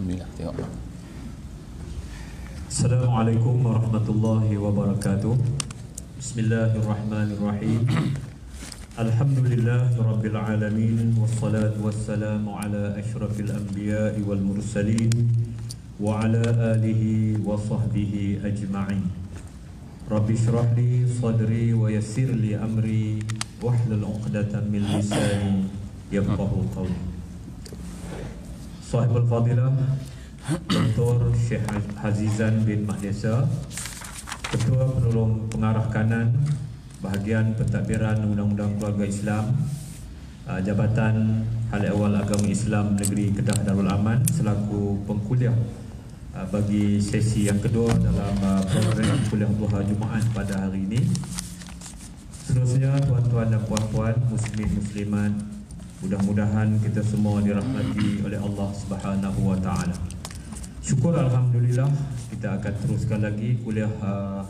Alhamdulillah tengok. Assalamualaikum warahmatullahi wabarakatuh. Bismillahirrahmanirrahim. Alhamdulillahirabbil alamin wassalatu wassalamu ala asyrafil anbiya'i wal mursalin wa ala alihi wa sahbihi ajma'in. Rabbi shrah li sadri wa yassir li amri wa hlul 'uqdatam min lisani yafqahu qawli. Sahibul Fadilah Dr. Syekh Hazizan bin Mahdiasa Ketua Penolong Pengarah Kanan Bahagian Pentadbiran Undang-Undang Keluarga Islam uh, Jabatan Hal Ehwal Agama Islam Negeri Kedah Darul Aman Selaku pengkuliah uh, bagi sesi yang kedua dalam uh, program kuliah duha Jumaat pada hari ini Selanjutnya, tuan-tuan dan puan-puan Muslim Musliman. Mudah-mudahan kita semua dirahmati oleh Allah Subhanahu Wa Taala. Syukur Alhamdulillah kita akan teruskan lagi kuliah uh,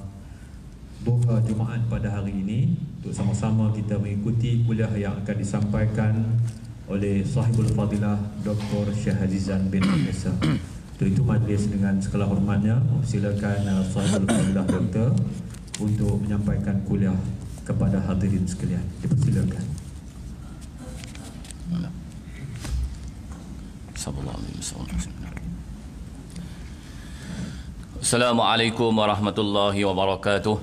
Duha Jumaat pada hari ini Untuk sama-sama kita mengikuti kuliah yang akan disampaikan oleh sahibul fadilah Dr. Syah Azizan bin Anissa Untuk itu majlis dengan segala hormatnya Silakan uh, sahibul fadilah Dr. untuk menyampaikan kuliah kepada hadirin sekalian Dipersilakan صلى الله عليه وسلم السلام عليكم ورحمة الله وبركاته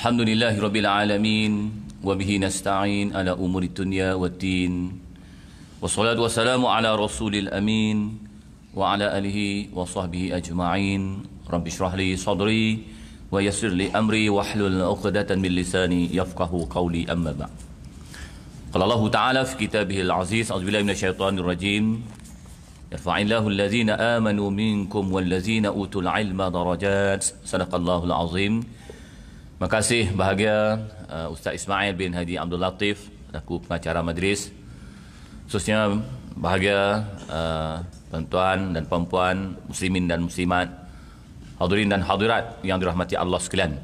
الحمد لله رب العالمين وبه نستعين على أمور الدنيا والدين والصلاة والسلام على رسول الأمين وعلى آله وصحبه أجمعين رب اشرح لي صدري ويسر لي أمري واحلل عقدة من لساني يفقه قولي أما بعد قال الله تعالى في كتابه العزيز أعوذ بالله من الشيطان الرجيم يرفع الله الذين آمنوا منكم والذين أوتوا العلم درجات صدق الله العظيم Makasih bahagia uh, Ustaz Ismail bin Hadi Abdul Latif laku pengacara majlis. Khususnya bahagia uh, tuan-tuan dan perempuan, muslimin dan muslimat, hadirin dan hadirat yang dirahmati Allah sekalian.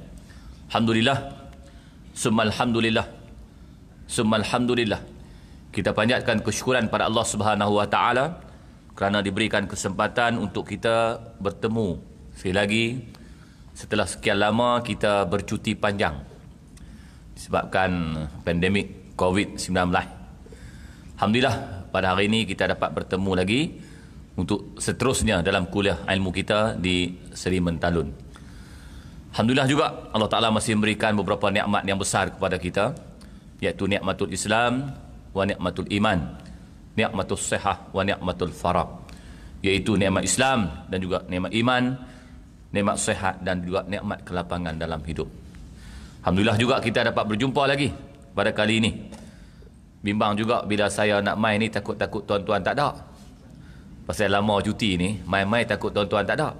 Alhamdulillah. Summa alhamdulillah Summa alhamdulillah. Kita panjatkan kesyukuran pada Allah Subhanahu Wa Taala kerana diberikan kesempatan untuk kita bertemu sekali lagi setelah sekian lama kita bercuti panjang disebabkan pandemik COVID-19. Alhamdulillah pada hari ini kita dapat bertemu lagi untuk seterusnya dalam kuliah ilmu kita di Seri Mentalun. Alhamdulillah juga Allah Ta'ala masih memberikan beberapa nikmat yang besar kepada kita iaitu nikmatul Islam wa nikmatul iman nikmatul sihah wa nikmatul farah iaitu nikmat Islam dan juga nikmat iman nikmat sihat dan juga nikmat kelapangan dalam hidup alhamdulillah juga kita dapat berjumpa lagi pada kali ini bimbang juga bila saya nak main ni takut-takut tuan-tuan tak ada pasal lama cuti ni main-main takut tuan-tuan tak ada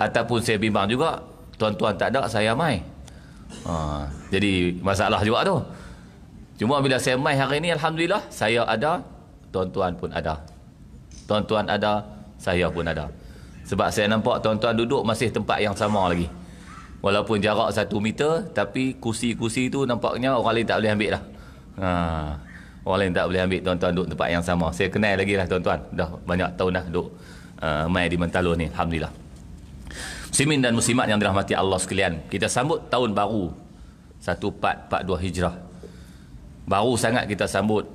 ataupun saya bimbang juga tuan-tuan tak ada saya main Ha, jadi masalah juga tu. Cuma bila saya mai hari ini, alhamdulillah saya ada, tuan-tuan pun ada. Tuan-tuan ada, saya pun ada. Sebab saya nampak tuan-tuan duduk masih tempat yang sama lagi. Walaupun jarak satu meter tapi kursi-kursi tu nampaknya orang lain tak boleh ambil lah. Ha, orang lain tak boleh ambil tuan-tuan duduk tempat yang sama. Saya kenal lagi lah tuan-tuan. Dah banyak tahun dah duduk uh, eh, mai di Mentalo ni. Alhamdulillah. Muslimin dan muslimat yang dirahmati Allah sekalian. Kita sambut tahun baru. 1442 Hijrah. Baru sangat kita sambut.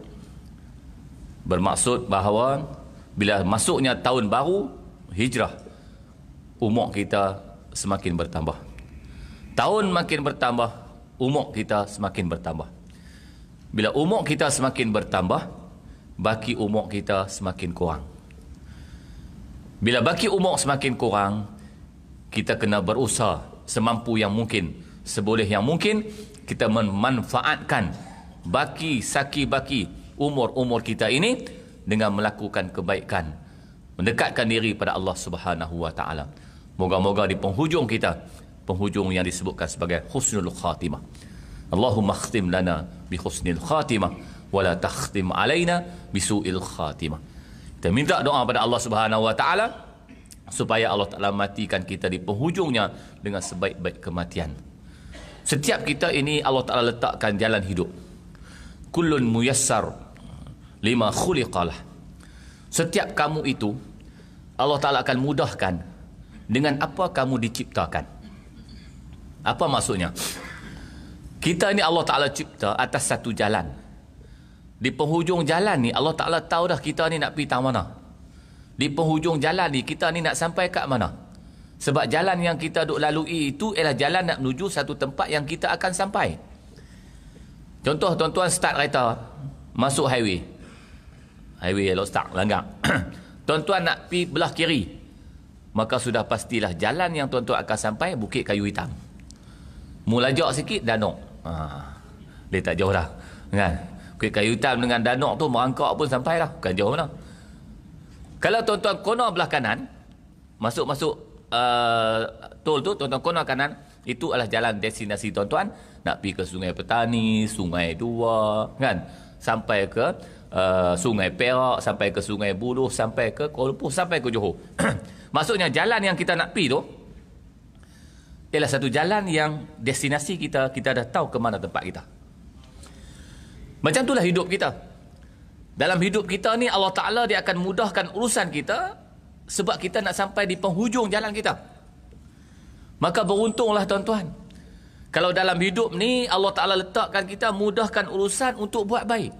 Bermaksud bahawa bila masuknya tahun baru Hijrah umur kita semakin bertambah. Tahun makin bertambah, umur kita semakin bertambah. Bila umur kita semakin bertambah, baki umur kita semakin kurang. Bila baki umur semakin kurang, kita kena berusaha semampu yang mungkin seboleh yang mungkin kita memanfaatkan baki saki baki umur-umur kita ini dengan melakukan kebaikan mendekatkan diri pada Allah Subhanahu wa taala moga-moga di penghujung kita penghujung yang disebutkan sebagai husnul khatimah Allahumma khtim lana bi husnil khatimah wala takhtim alaina bi suil khatimah kita minta doa pada Allah Subhanahu wa taala supaya Allah Ta'ala matikan kita di penghujungnya dengan sebaik-baik kematian. Setiap kita ini Allah Ta'ala letakkan jalan hidup. Kulun muyassar lima khuliqalah. Setiap kamu itu Allah Ta'ala akan mudahkan dengan apa kamu diciptakan. Apa maksudnya? Kita ini Allah Ta'ala cipta atas satu jalan. Di penghujung jalan ni Allah Ta'ala tahu dah kita ni nak pergi tahu mana. Di penghujung jalan ni kita ni nak sampai kat mana? Sebab jalan yang kita duk lalui itu ialah jalan nak menuju satu tempat yang kita akan sampai. Contoh tuan-tuan start kereta masuk highway. Highway elok start langgar. tuan-tuan nak pi belah kiri. Maka sudah pastilah jalan yang tuan-tuan akan sampai Bukit Kayu Hitam. Mulajak sikit danok. Ha. Dia tak jauh dah. Kan? Bukit Kayu Hitam dengan danok tu merangkak pun sampai lah, Bukan jauh mana. Kalau tuan-tuan corner belah kanan, masuk-masuk uh, tol tu, tuan-tuan corner kanan, itu adalah jalan destinasi tuan-tuan nak pergi ke Sungai Petani, Sungai Dua, kan? Sampai ke uh, Sungai Perak, sampai ke Sungai Buloh, sampai ke Kuala Lumpur, sampai ke Johor. Maksudnya jalan yang kita nak pergi tu ialah satu jalan yang destinasi kita, kita dah tahu ke mana tempat kita. Macam itulah hidup kita. Dalam hidup kita ni Allah Ta'ala dia akan mudahkan urusan kita sebab kita nak sampai di penghujung jalan kita. Maka beruntunglah tuan-tuan. Kalau dalam hidup ni Allah Ta'ala letakkan kita mudahkan urusan untuk buat baik.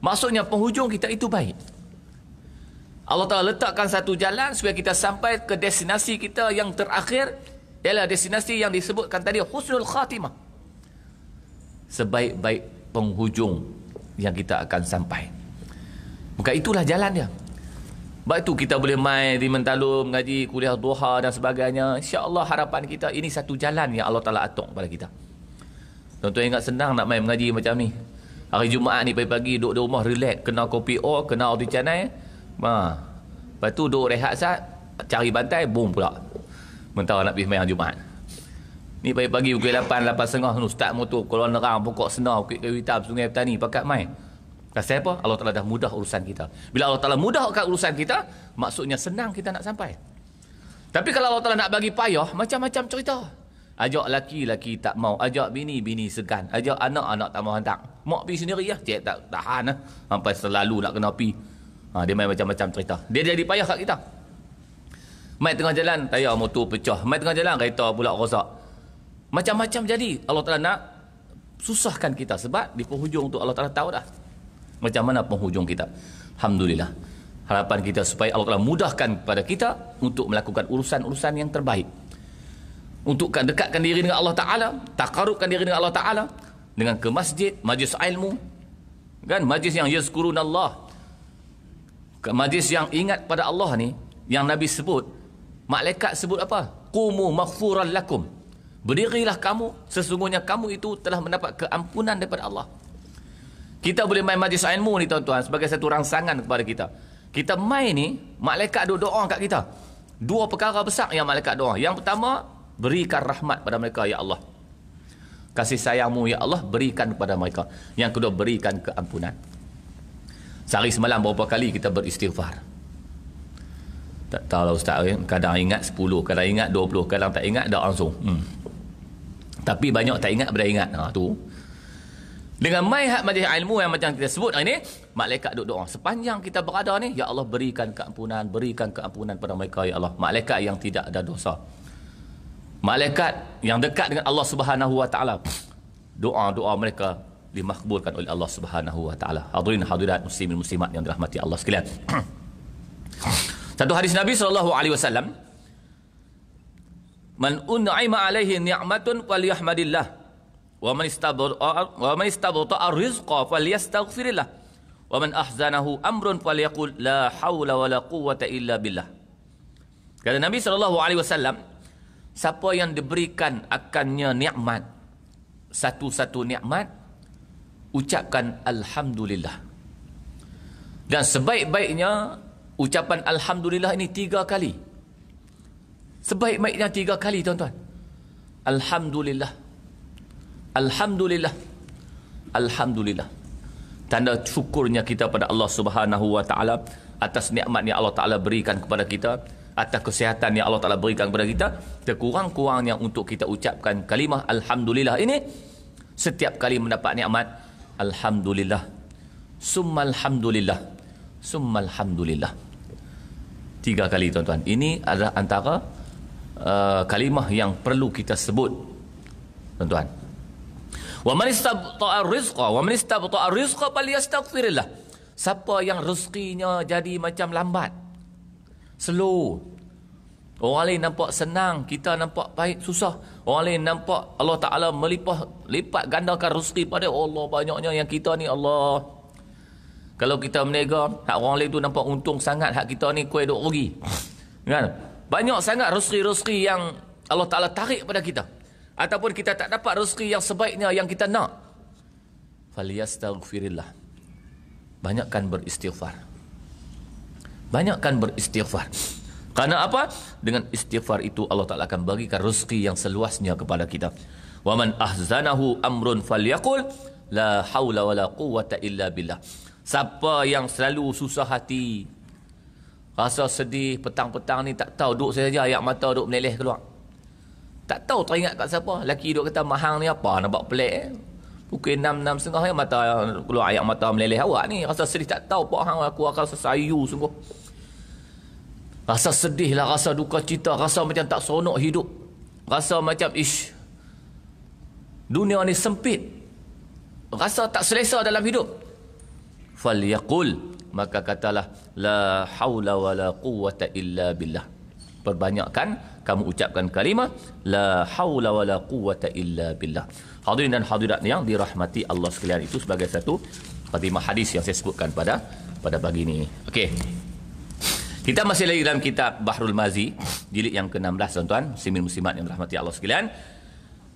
Maksudnya penghujung kita itu baik. Allah Ta'ala letakkan satu jalan supaya kita sampai ke destinasi kita yang terakhir ialah destinasi yang disebutkan tadi Husnul Khatimah. Sebaik-baik penghujung yang kita akan sampai. Maka itulah jalan dia. Sebab itu kita boleh main di mentalum, ngaji, kuliah duha dan sebagainya. Allah harapan kita ini satu jalan yang Allah Ta'ala atok kepada kita. Tuan-tuan ingat senang nak main mengaji macam ni. Hari Jumaat ni pagi-pagi duduk di rumah relax. Kena kopi O, kena auto canai. Ha. Lepas tu duduk rehat sat, cari bantai, boom pula. Mentara nak pergi main Jumaat. Ni pagi-pagi pukul 8, 8.30 setengah Ustaz motor keluar nerang pokok senar Bukit kayu hitam sungai petani pakat main Rasa apa? Allah Ta'ala dah mudah urusan kita Bila Allah Ta'ala mudahkan urusan kita Maksudnya senang kita nak sampai Tapi kalau Allah Ta'ala nak bagi payah Macam-macam cerita Ajak laki laki tak mau Ajak bini-bini segan Ajak anak-anak tak mau hantar Mak pergi sendiri ya tak tahan lah Sampai selalu nak kena pergi ha, Dia main macam-macam cerita Dia jadi payah kat kita Main tengah jalan Tayar motor pecah Main tengah jalan kereta pula rosak macam-macam jadi Allah Ta'ala nak susahkan kita sebab di penghujung untuk Allah Ta'ala tahu dah macam mana penghujung kita Alhamdulillah harapan kita supaya Allah Ta'ala mudahkan kepada kita untuk melakukan urusan-urusan yang terbaik untuk dekatkan diri dengan Allah Ta'ala takarubkan diri dengan Allah Ta'ala dengan ke masjid majlis ilmu kan majlis yang yazkurun Allah ke majlis yang ingat pada Allah ni yang Nabi sebut malaikat sebut apa qumu maghfuran lakum Berdirilah kamu Sesungguhnya kamu itu telah mendapat keampunan daripada Allah Kita boleh main majlis ilmu ni tuan-tuan Sebagai satu rangsangan kepada kita Kita main ni Malaikat doa, doa kat kita Dua perkara besar yang malaikat doa Yang pertama Berikan rahmat pada mereka ya Allah Kasih sayangmu ya Allah Berikan kepada mereka Yang kedua berikan keampunan Sehari semalam berapa kali kita beristighfar tak tahu lah Ustaz Kadang ingat 10 Kadang ingat 20 Kadang tak ingat dah langsung hmm. Tapi banyak tak ingat, berdaya ingat. Ha, tu. Dengan maihat majlis ilmu yang macam kita sebut hari ni, malaikat duduk doa. Sepanjang kita berada ni, Ya Allah berikan keampunan, berikan keampunan pada mereka, Ya Allah. Malaikat yang tidak ada dosa. Malaikat yang dekat dengan Allah Subhanahu Wa Taala doa-doa mereka dimakbulkan oleh Allah Subhanahu Wa Taala. Hadirin hadirat muslimin muslimat yang dirahmati Allah sekalian. Satu hadis Nabi sallallahu alaihi wasallam Man un'ima alaihi ni'matun falyahmadillah. Wa man istabata wa man istabata ar-rizqa yastaghfirillah, Wa man ahzanahu amrun falyaqul la haula wala quwwata illa billah. Kata Nabi sallallahu alaihi wasallam, siapa yang diberikan akannya nikmat satu-satu nikmat ucapkan alhamdulillah. Dan sebaik-baiknya ucapan alhamdulillah ini tiga kali. Sebaiknya tiga kali tuan-tuan. Alhamdulillah. Alhamdulillah. Alhamdulillah. Tanda syukurnya kita pada Allah Subhanahu Wa Taala atas nikmat yang Allah Taala berikan kepada kita, atas kesihatan yang Allah Taala berikan kepada kita, terkurang-kurangnya untuk kita ucapkan kalimah alhamdulillah ini setiap kali mendapat nikmat, alhamdulillah. Summa alhamdulillah. Summa alhamdulillah. Tiga kali tuan-tuan. Ini adalah antara Uh, kalimah yang perlu kita sebut tuan-tuan wa man istabta'a rizqa wa man istabta'a rizqa falyastaghfirillah siapa yang rezekinya jadi macam lambat slow Orang lain nampak senang, kita nampak baik susah. Orang lain nampak Allah Ta'ala melipah, lipat gandakan rezeki pada Allah banyaknya yang kita ni Allah. Kalau kita meniaga, hak orang lain tu nampak untung sangat, hak kita ni kuih duk rugi. kan? Banyak sangat rezeki-rezeki yang Allah Ta'ala tarik pada kita. Ataupun kita tak dapat rezeki yang sebaiknya yang kita nak. Faliyastaghfirillah. Banyakkan beristighfar. Banyakkan beristighfar. Karena apa? Dengan istighfar itu Allah Ta'ala akan bagikan rezeki yang seluasnya kepada kita. Wa man ahzanahu amrun falyakul la hawla wa la quwata illa billah. Siapa yang selalu susah hati, Rasa sedih petang-petang ni tak tahu duduk saja ayak mata duduk meleleh keluar. Tak tahu teringat kat siapa. Laki duduk kata mahang ni apa nak buat pelik eh. Pukul 6, 6.30 ya, eh, mata keluar ayat mata meleleh awak ni. Rasa sedih tak tahu pak hang aku akan sesayu sungguh. Rasa sedih lah, rasa duka cita, rasa macam tak seronok hidup. Rasa macam ish. Dunia ni sempit. Rasa tak selesa dalam hidup. Fal yaqul maka katalah la haula wala quwata illa billah perbanyakkan kamu ucapkan kalimah la haula wala quwata illa billah hadirin dan hadirat yang dirahmati Allah sekalian itu sebagai satu khatimah hadis yang saya sebutkan pada pada pagi ini okey kita masih lagi dalam kitab Bahrul Mazi jilid yang ke-16 tuan-tuan muslimin muslimat yang dirahmati Allah sekalian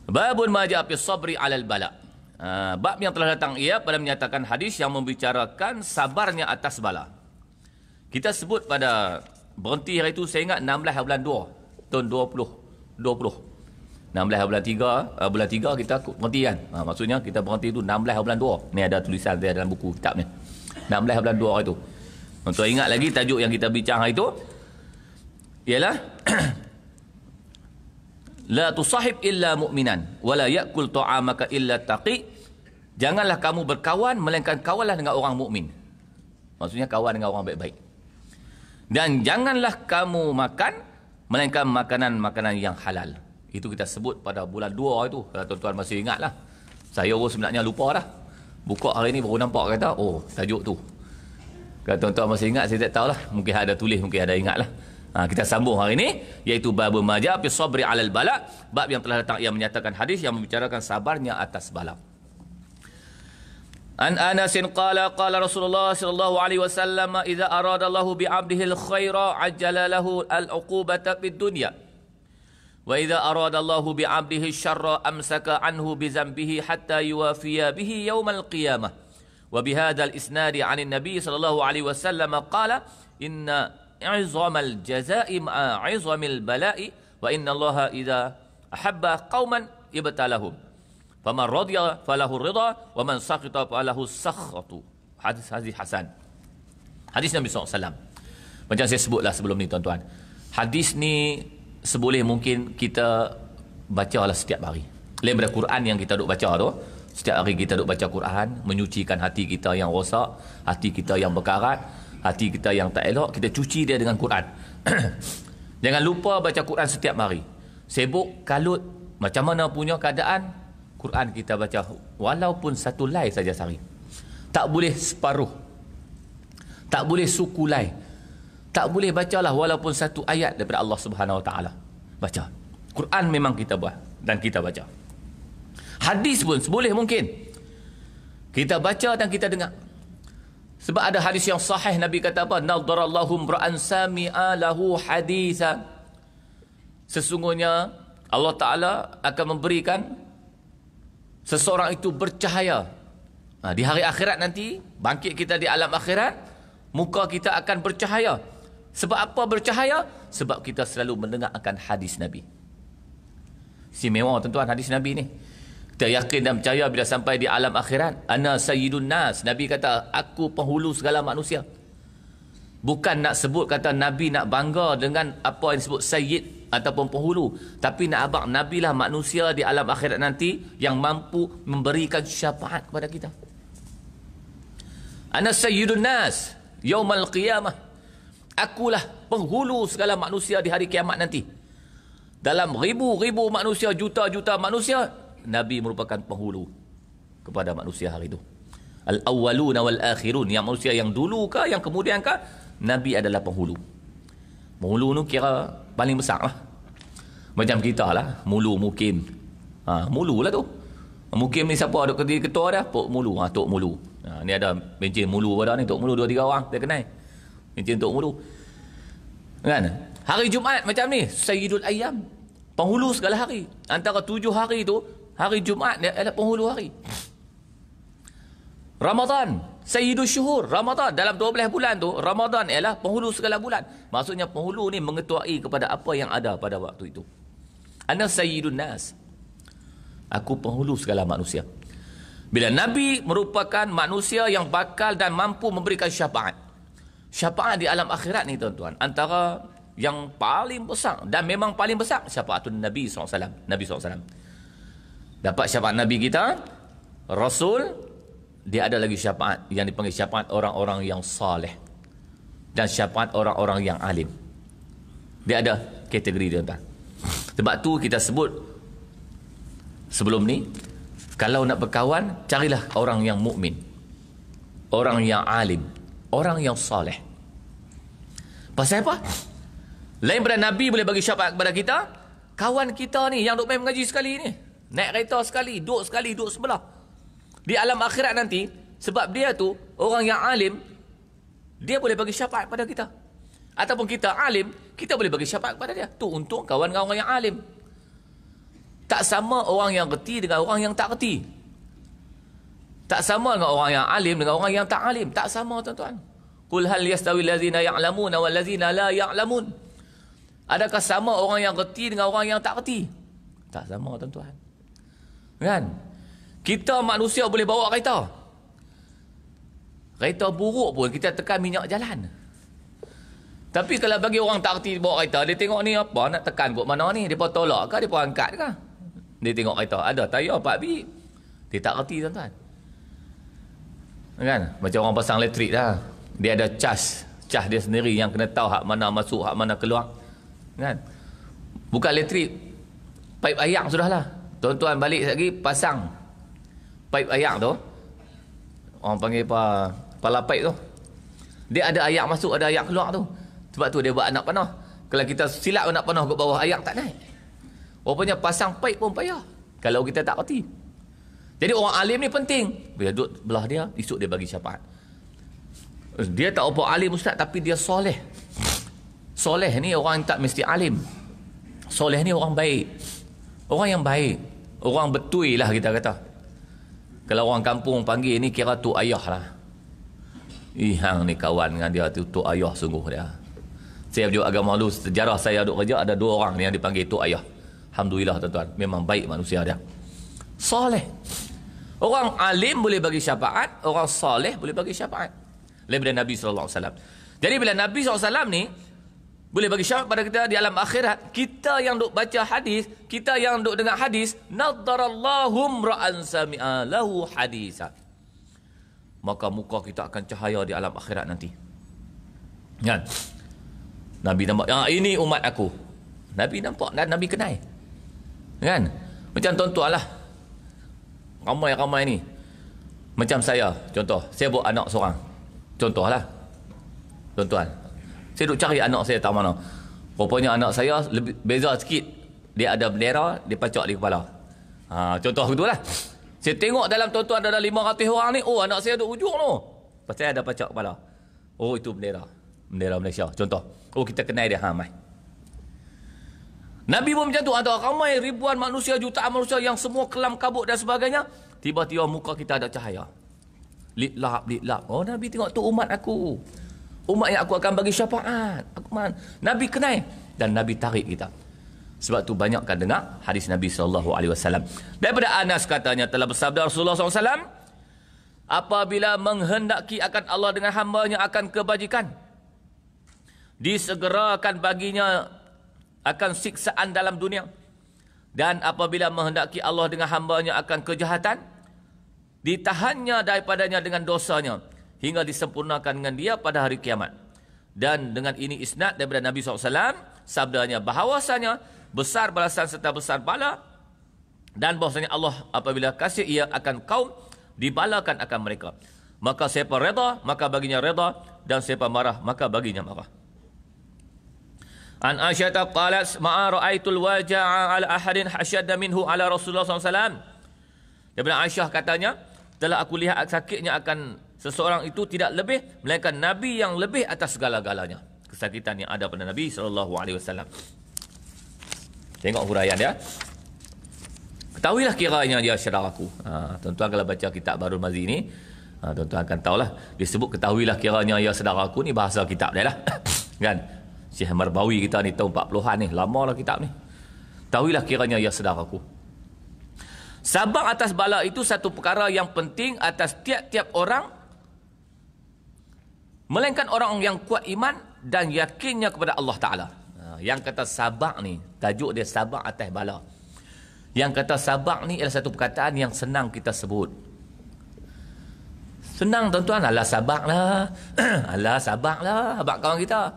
babun majah api sabri alal balak Ah, bab yang telah datang ia pada menyatakan hadis yang membicarakan sabarnya atas bala. Kita sebut pada berhenti hari itu saya ingat 16 hari bulan 2 tahun 2020. 20. 16 hari bulan 3 uh, ah, bulan 3 kita berhenti kan. Ha, maksudnya kita berhenti itu 16 hari bulan 2. Ni ada tulisan dia dalam buku kitab ni. 16 hari bulan 2 itu. Untuk ingat lagi tajuk yang kita bincang hari itu ialah la tusahib illa mu'minan wa ya'kul ta'amaka illa taqi Janganlah kamu berkawan melainkan kawanlah dengan orang mukmin. Maksudnya kawan dengan orang baik-baik. Dan janganlah kamu makan melainkan makanan-makanan yang halal. Itu kita sebut pada bulan 2 itu. Kalau tuan-tuan masih ingatlah. Saya pun sebenarnya lupa dah. Buka hari ini baru nampak kata, oh tajuk tu. Kalau tuan-tuan masih ingat, saya tak lah, Mungkin ada tulis, mungkin ada ingat lah. Ha, kita sambung hari ini. Iaitu babu majab, sabri alal balak. Bab yang telah datang yang menyatakan hadis yang membicarakan sabarnya atas balak. عن انس قال قال رسول الله صلى الله عليه وسلم اذا اراد الله بعبده الخير عجل له العقوبه في الدنيا واذا اراد الله بعبده الشر امسك عنه بذنبه حتى يوافي به يوم القيامه وبهذا الاسناد عن النبي صلى الله عليه وسلم قال ان عظم الجزاء مع عظم البلاء وان الله اذا احب قوما ابتلهم Faman radiya falahu rida wa man saqita falahu sakhatu. Hadis hadis hasan. Hadis Nabi SAW. Macam saya sebutlah sebelum ni tuan-tuan. Hadis ni seboleh mungkin kita baca lah setiap hari. Lain daripada Quran yang kita duk baca tu. Setiap hari kita duk baca Quran. Menyucikan hati kita yang rosak. Hati kita yang berkarat. Hati kita yang tak elok. Kita cuci dia dengan Quran. Jangan lupa baca Quran setiap hari. Sibuk, kalut. Macam mana punya keadaan. Quran kita baca walaupun satu lai saja sami. Tak boleh separuh. Tak boleh suku lain, Tak boleh bacalah walaupun satu ayat daripada Allah Subhanahu Wa Taala. Baca. Quran memang kita buat dan kita baca. Hadis pun seboleh mungkin. Kita baca dan kita dengar. Sebab ada hadis yang sahih Nabi kata apa? Nadarallahu imra'an sami'a lahu haditsan. Sesungguhnya Allah Taala akan memberikan Seseorang itu bercahaya. Ha, di hari akhirat nanti, bangkit kita di alam akhirat, muka kita akan bercahaya. Sebab apa bercahaya? Sebab kita selalu mendengar akan hadis Nabi. Si mewah tuan-tuan hadis Nabi ni. Kita yakin dan percaya bila sampai di alam akhirat. Ana sayyidun nas. Nabi kata, aku penghulu segala manusia. Bukan nak sebut kata Nabi nak bangga dengan apa yang disebut sayyid ataupun penghulu tapi nak abang nabi lah manusia di alam akhirat nanti yang mampu memberikan syafaat kepada kita ana sayyidun nas yaumal qiyamah akulah penghulu segala manusia di hari kiamat nanti dalam ribu-ribu manusia juta-juta manusia nabi merupakan penghulu kepada manusia hari itu al awwaluna wal akhirun yang manusia yang dulu ke yang kemudian ke nabi adalah penghulu Mulu tu kira paling besar lah. Macam kita lah. Mulu mukim. Ha, mulu lah tu. Mukim ni siapa? Ada kerja ketua dah, Tok Mulu. Ha, Tok Mulu. Ha, ni ada bencin Mulu pada ni. Tok Mulu dua tiga orang. Dia kenal. Bencin Tok Mulu. Kan? Hari Jumaat macam ni. Sayyidul ayam, Penghulu segala hari. Antara tujuh hari tu, hari Jumaat ni adalah penghulu hari. Ramadan. Sayyidul Syuhur, Ramadhan Dalam 12 bulan tu, Ramadhan ialah penghulu segala bulan. Maksudnya penghulu ni mengetuai kepada apa yang ada pada waktu itu. Ana Sayyidul Nas. Aku penghulu segala manusia. Bila Nabi merupakan manusia yang bakal dan mampu memberikan syafaat. Syafaat di alam akhirat ni tuan-tuan. Antara yang paling besar dan memang paling besar syafaat tu Nabi SAW. Nabi SAW. Dapat syafaat Nabi kita, Rasul dia ada lagi syafaat yang dipanggil syafaat orang-orang yang saleh dan syafaat orang-orang yang alim. Dia ada kategori dia tuan. Sebab tu kita sebut sebelum ni kalau nak berkawan carilah orang yang mukmin. Orang yang alim, orang yang saleh. Pasal apa? Lain pada Nabi boleh bagi syafaat kepada kita, kawan kita ni yang duk main mengaji sekali ni, naik kereta sekali, duduk sekali, duduk sebelah di alam akhirat nanti sebab dia tu orang yang alim dia boleh bagi syafaat pada kita ataupun kita alim kita boleh bagi syafaat kepada dia tu untung kawan dengan orang yang alim tak sama orang yang reti dengan orang yang tak reti tak sama dengan orang yang alim dengan orang yang tak alim tak sama tuan-tuan kul hal yastawi allazina ya'lamuna wal ladzina la ya'lamun adakah sama orang yang reti dengan orang yang tak reti tak sama tuan-tuan kan kita manusia boleh bawa kereta. Kereta buruk pun kita tekan minyak jalan. Tapi kalau bagi orang tak reti bawa kereta, dia tengok ni apa nak tekan kot mana ni. Dia tolak ke, dia angkat ke. Dia tengok kereta, ada tayar empat bit. Dia tak reti tuan-tuan. Kan? Macam orang pasang elektrik dah. Dia ada cas. Cas dia sendiri yang kena tahu hak mana masuk, hak mana keluar. Kan? Bukan elektrik. Pipe ayam sudah lah. Tuan-tuan balik lagi, pasang pipe ayak tu orang panggil pa pala pipe tu dia ada ayak masuk ada ayak keluar tu sebab tu dia buat anak panah kalau kita silap anak panah ke bawah ayak tak naik rupanya pasang pipe pun payah kalau kita tak reti jadi orang alim ni penting bila duduk belah dia esok dia bagi syafaat dia tak apa alim ustaz tapi dia soleh soleh ni orang yang tak mesti alim soleh ni orang baik orang yang baik orang betul lah kita kata kalau orang kampung panggil ni kira tu ayah lah. Ih hang ni kawan dengan dia tu tu ayah sungguh dia. Saya juga agak malu sejarah saya duk kerja ada dua orang ni yang dipanggil tu ayah. Alhamdulillah tuan-tuan memang baik manusia dia. Soleh. Orang alim boleh bagi syafaat, orang soleh boleh bagi syafaat. Lebih dari Nabi sallallahu alaihi wasallam. Jadi bila Nabi sallallahu alaihi wasallam ni boleh bagi syarat pada kita di alam akhirat. Kita yang duk baca hadis, kita yang duk dengar hadis, nadarallahum ra'an sami'a lahu hadisa. Maka muka kita akan cahaya di alam akhirat nanti. Kan? Nabi nampak, ah, ini umat aku. Nabi nampak, dan Nabi kenai. Kan? Macam tuan-tuan lah. Ramai-ramai ni. Macam saya, contoh. Saya buat anak seorang. Contohlah. Tuan-tuan saya duk cari anak saya tahu mana. Rupanya anak saya lebih beza sikit. Dia ada bendera, dia pacak di kepala. Ha, contoh aku lah. Saya tengok dalam tuan-tuan ada lima ratus orang ni. Oh, anak saya duduk ujung tu. Pasal ada pacak kepala. Oh, itu bendera. Bendera Malaysia. Contoh. Oh, kita kenal dia. Ha, mai. Nabi pun macam tu. Ada ramai ribuan manusia, jutaan manusia yang semua kelam kabut dan sebagainya. Tiba-tiba muka kita ada cahaya. Lip lap, lip lap. Oh, Nabi tengok tu umat aku umat yang aku akan bagi syafaat. Aku man. Nabi kenai dan Nabi tarik kita. Sebab tu banyakkan dengar hadis Nabi saw. alaihi wasallam. Daripada Anas katanya telah bersabda Rasulullah SAW apabila menghendaki akan Allah dengan hamba-Nya akan kebajikan disegerakan baginya akan siksaan dalam dunia dan apabila menghendaki Allah dengan hamba-Nya akan kejahatan ditahannya daripadanya dengan dosanya hingga disempurnakan dengan dia pada hari kiamat. Dan dengan ini isnad daripada Nabi SAW, sabdanya bahawasanya besar balasan serta besar bala dan bahawasanya Allah apabila kasih ia akan kaum dibalakan akan mereka. Maka siapa reda, maka baginya reda dan siapa marah, maka baginya marah. An Aisyah qalat ma'a ra'aitul waja'a al ahadin hasyadda minhu ala Rasulullah SAW. Daripada Aisyah katanya, telah aku lihat sakitnya akan seseorang itu tidak lebih melainkan nabi yang lebih atas segala-galanya kesakitan yang ada pada nabi sallallahu alaihi wasallam tengok huraian dia ketahuilah kiranya dia saudaraku ha tuan-tuan kalau baca kitab baru Mazi ini. ha tuan-tuan akan tahulah dia sebut ketahuilah kiranya ya aku ni bahasa kitab dia lah kan Syekh Marbawi kita ni tahun 40-an ni lah kitab ni Ketahuilah kiranya ya aku. Sabar atas bala itu satu perkara yang penting atas tiap-tiap orang Melainkan orang yang kuat iman dan yakinnya kepada Allah Ta'ala. Ha, yang kata sabak ni, tajuk dia sabak atas bala. Yang kata sabak ni adalah satu perkataan yang senang kita sebut. Senang tuan-tuan, ala sabak lah. ala sabak lah, abang kawan kita.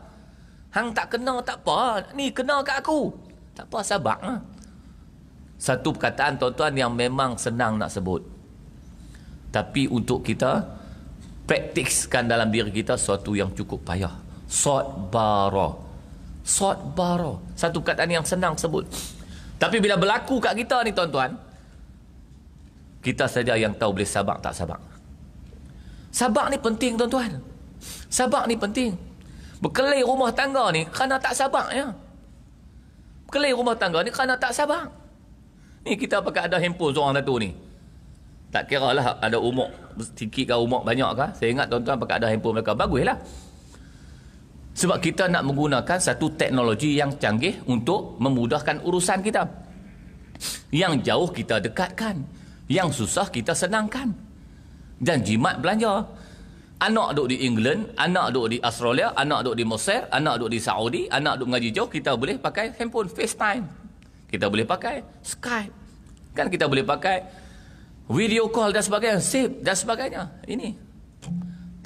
Hang tak kenal tak apa, ni kenal kat aku. Tak apa, sabak lah. Satu perkataan tuan-tuan yang memang senang nak sebut. Tapi untuk kita, praktikkan dalam diri kita sesuatu yang cukup payah. Sot baro. Sot baro. Satu kataan yang senang sebut. Tapi bila berlaku kat kita ni tuan-tuan, kita saja yang tahu boleh sabar tak sabar. Sabar ni penting tuan-tuan. Sabar ni penting. Berkelahi rumah tangga ni kerana tak sabar ya. Berkelahi rumah tangga ni kerana tak sabar. Ni kita pakai ada handphone seorang datu ni. Tak kira lah ada umur sikit ke umat banyak ke saya ingat tuan-tuan pakai ada handphone mereka bagus, lah. sebab kita nak menggunakan satu teknologi yang canggih untuk memudahkan urusan kita yang jauh kita dekatkan yang susah kita senangkan dan jimat belanja anak duduk di England anak duduk di Australia anak duduk di Mesir anak duduk di Saudi anak duduk mengaji jauh kita boleh pakai handphone FaceTime kita boleh pakai Skype kan kita boleh pakai video call dan sebagainya, sip dan sebagainya. Ini.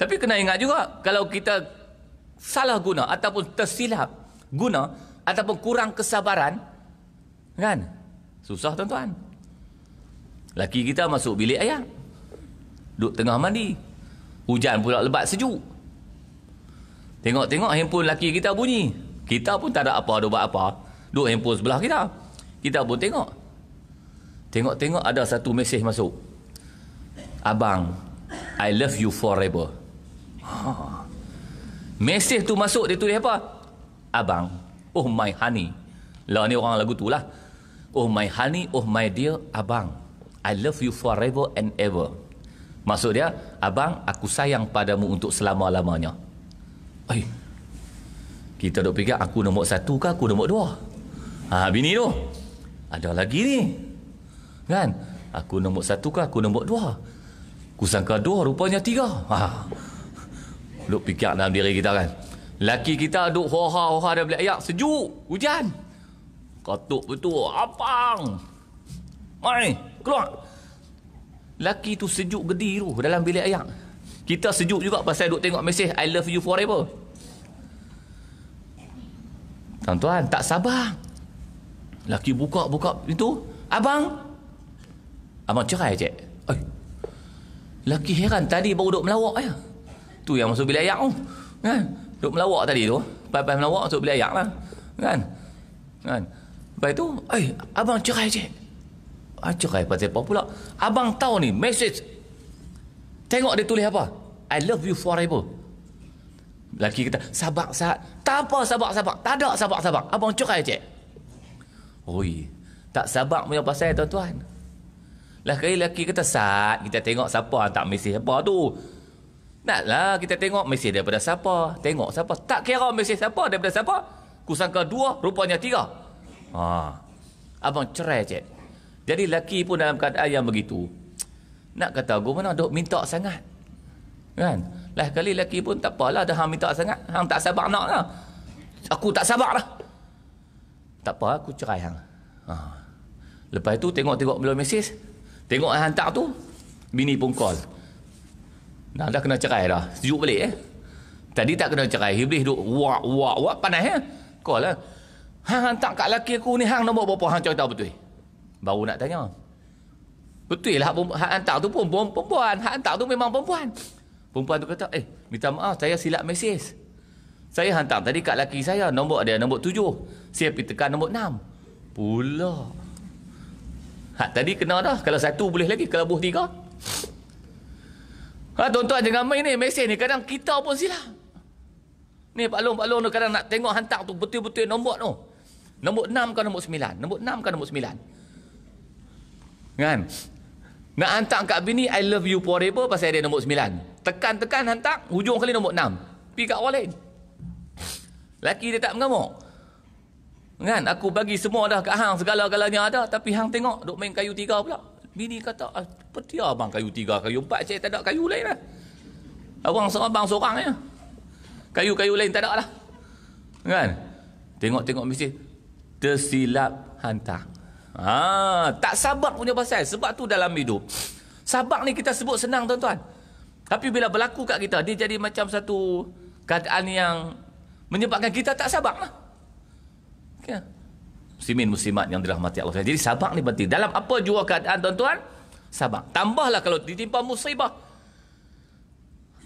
Tapi kena ingat juga kalau kita salah guna ataupun tersilap guna ataupun kurang kesabaran kan? Susah tuan-tuan. Laki kita masuk bilik ayah. Duduk tengah mandi. Hujan pula lebat sejuk. Tengok-tengok handphone laki kita bunyi. Kita pun tak ada apa-apa apa. Duduk handphone sebelah kita. Kita pun tengok. Tengok-tengok ada satu mesej masuk. Abang, I love you forever. Ha. Mesej tu masuk, dia tulis apa? Abang, oh my honey. Lah ni orang lagu tu lah. Oh my honey, oh my dear, abang. I love you forever and ever. Maksud dia, abang, aku sayang padamu untuk selama-lamanya. Eh, kita dok fikir aku nombor satu ke aku nombor dua? Ha, bini tu. Ada lagi ni. Kan? Aku nombor satu ke aku nombor dua? Aku sangka dua, rupanya tiga. Ha. Luk fikir dalam diri kita kan. Laki kita duk hoha-hoha dan beli ayak sejuk. Hujan. Katuk betul. Apang. Mari, keluar. Laki tu sejuk gedi tu dalam bilik ayak. Kita sejuk juga pasal duk tengok mesej I love you forever. Tuan-tuan, tak sabar. Laki buka-buka itu Abang, Abang cerai, je. Oi. Lelaki heran tadi baru duduk melawak je. Ya. Tu yang masuk bilik ayak tu. Kan? Duduk melawak tadi tu. Lepas-lepas melawak masuk bilik ayak lah. Kan? Kan? Lepas tu, Oi, abang cerai, je. Ah, cerai pasal apa pula? Abang tahu ni, message. Tengok dia tulis apa? I love you forever. Lelaki kata, sabak sahat. Tak apa sabak-sabak. Tak ada sabak-sabak. Abang cerai, je. Oi, tak sabak punya pasal tuan-tuan. Lah kali lelaki kata sat kita tengok siapa tak mesej apa tu. Naklah kita tengok mesej daripada siapa. Tengok siapa. Tak kira mesej siapa daripada siapa. Kusangka dua rupanya tiga. Ha. Abang cerai cik. Jadi lelaki pun dalam keadaan yang begitu. Nak kata gua mana dok minta sangat. Kan? Lah kali lelaki pun tak apalah dah hang minta sangat. Hang tak sabar nak lah. Aku tak sabar lah. Tak apa aku cerai hang. Ha. Lepas itu tengok-tengok beliau mesej. Tengok saya hantar tu Bini pun call Dah dah kena cerai dah Sejuk balik eh Tadi tak kena cerai Iblis duk Wak wak wak Panas eh Call lah Hang hantar kat laki aku ni Hang nombor berapa Hang cerita betul Baru nak tanya Betul lah Hang hantar tu pun Perempuan Hang hantar tu memang perempuan Perempuan tu kata Eh minta maaf Saya silap mesej Saya hantar tadi kat laki saya Nombor dia nombor tujuh Saya pergi tekan nombor enam Pula Ha, tadi kena dah. Kalau satu boleh lagi. Kalau buah tiga. Ha, tuan-tuan jangan main ni. Mesej ni. Kadang kita pun silap. Ni Pak Long, Pak Long tu kadang nak tengok hantar tu betul-betul nombor tu. Nombor enam kan nombor sembilan? Nombor enam kan nombor sembilan? Kan? Nak hantar kat bini, I love you forever pasal dia nombor sembilan. Tekan-tekan hantar, hujung kali nombor enam. Pergi kat orang lain. Laki dia tak mengamuk. Kan? Aku bagi semua dah kat hang segala-galanya ada tapi hang tengok duk main kayu tiga pula. Bini kata, ah, peti abang kayu tiga, kayu empat cik tak ada kayu lain lah. Abang seorang seorang ya. Kayu-kayu lain tak ada lah. Kan? Tengok-tengok mesti tersilap hantar. Ha, tak sabar punya pasal. Sebab tu dalam hidup. Sabar ni kita sebut senang tuan-tuan. Tapi bila berlaku kat kita, dia jadi macam satu keadaan yang menyebabkan kita tak sabar Ya. Muslimin muslimat yang dirahmati Allah. Jadi sabar ni penting. Dalam apa jua keadaan tuan-tuan? Sabar. Tambahlah kalau ditimpa musibah.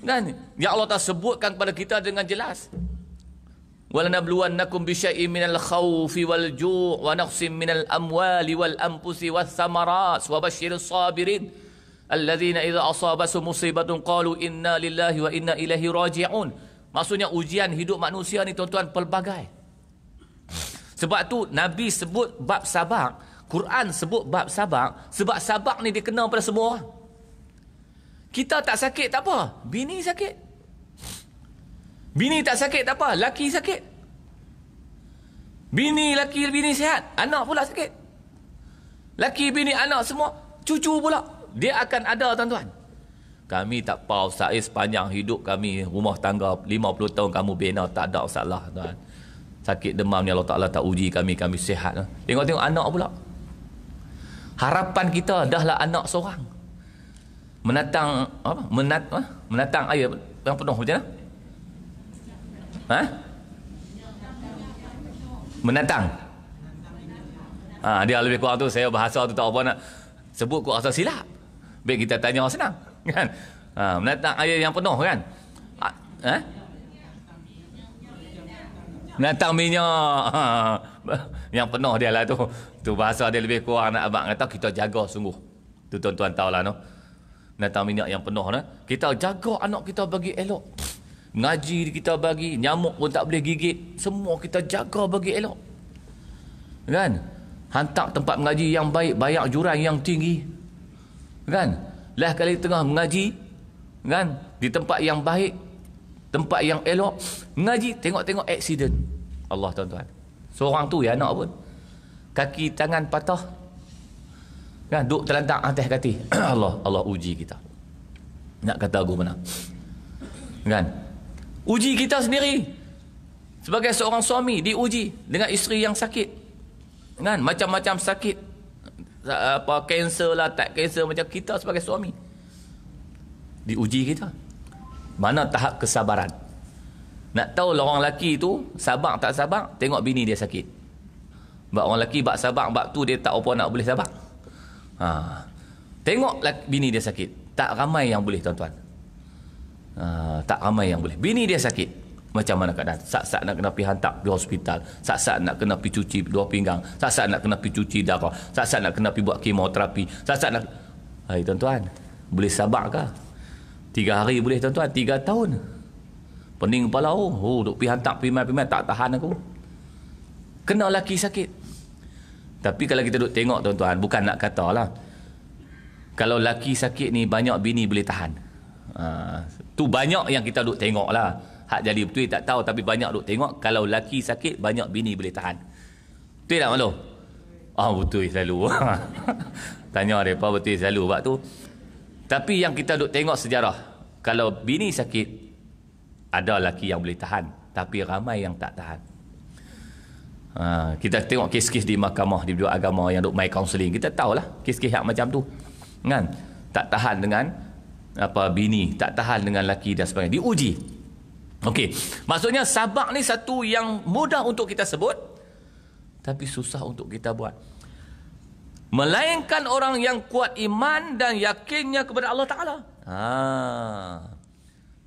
Dan ya Allah telah sebutkan kepada kita dengan jelas. وَلَنَبْلُوَنَّكُمْ بِشَيْءٍ مِنَ الْخَوْفِ وَالْجُوعِ وَنَقْصٍ مِنَ الْأَمْوَالِ وَالْأَنْفُسِ وَالثَّمَرَاتِ sabirin. الصَّابِرِينَ idza إِذَا musibatun مُصِيبَةٌ inna lillahi wa inna ilaihi rajiun. Maksudnya ujian hidup manusia ni tuan-tuan pelbagai. Sebab tu Nabi sebut bab sabak. Quran sebut bab sabak. Sebab sabak ni dikenal pada semua orang. Kita tak sakit tak apa. Bini sakit. Bini tak sakit tak apa. Laki sakit. Bini, laki, bini sihat. Anak pula sakit. Laki, bini, anak semua. Cucu pula. Dia akan ada tuan-tuan. Kami tak apa Ustaz. Eh, sepanjang hidup kami rumah tangga 50 tahun kamu bina tak ada masalah tuan-tuan sakit demam ni Allah Ta'ala tak uji kami kami sihat ha. tengok-tengok anak pula harapan kita dahlah anak seorang menatang apa menat apa? Ha? menatang air yang penuh macam mana ha menatang ha, dia lebih kurang tu saya bahasa tu tak apa nak sebut ku asal silap baik kita tanya orang senang kan ha, menatang air yang penuh kan ha? ha? Menantang minyak. yang penuh dia lah tu. Tu bahasa dia lebih kurang nak abang kata kita jaga sungguh. Tu tuan-tuan tahu lah tu. Menantang minyak yang penuh lah. Kita jaga anak kita bagi elok. Ngaji kita bagi. Nyamuk pun tak boleh gigit. Semua kita jaga bagi elok. Kan? Hantar tempat mengaji yang baik. Bayar jurang yang tinggi. Kan? Lah kali tengah mengaji. Kan? Di tempat yang baik tempat yang elok ngaji tengok-tengok accident Allah tuan-tuan seorang tu ya anak pun kaki tangan patah kan duk terlentang atas kaki Allah Allah uji kita nak kata aku mana kan uji kita sendiri sebagai seorang suami diuji dengan isteri yang sakit kan macam-macam sakit apa kanser lah tak kanser macam kita sebagai suami diuji kita mana tahap kesabaran? Nak tahu lah orang lelaki tu sabar tak sabar, tengok bini dia sakit. Bak orang lelaki bak sabar bak tu dia tak apa nak boleh sabar. Ha. Tengok bini dia sakit. Tak ramai yang boleh tuan-tuan. Ha. tak ramai yang boleh. Bini dia sakit. Macam mana keadaan? Sat-sat nak kena pergi hantar pergi hospital. Sat-sat nak kena pergi cuci dua pinggang. Sat-sat nak kena pergi cuci darah. Sat-sat nak kena pergi buat kemoterapi. Sat-sat nak... Hai tuan-tuan. Boleh sabar Tiga hari boleh tuan-tuan, tiga tahun. Pening kepala aku. Oh, oh duk pergi hantar pimai-pimai, tak tahan aku. Kena laki sakit. Tapi kalau kita duk tengok tuan-tuan, bukan nak kata lah Kalau laki sakit ni, banyak bini boleh tahan. Uh, tu banyak yang kita duk tengok lah. Hak jadi betul tak tahu, tapi banyak duk tengok. Kalau laki sakit, banyak bini boleh tahan. Betul tak malu, Ah, oh, betul selalu. Tanya mereka betul selalu. Sebab tu, tapi yang kita duk tengok sejarah, kalau bini sakit, ada lelaki yang boleh tahan. Tapi ramai yang tak tahan. Ha, kita tengok kes-kes di mahkamah, di bidang agama yang duk main counselling Kita tahulah kes-kes yang macam tu. Kan? Tak tahan dengan apa bini, tak tahan dengan lelaki dan sebagainya. Diuji. Okey. Maksudnya sabak ni satu yang mudah untuk kita sebut. Tapi susah untuk kita buat melainkan orang yang kuat iman dan yakinnya kepada Allah Taala. Ha.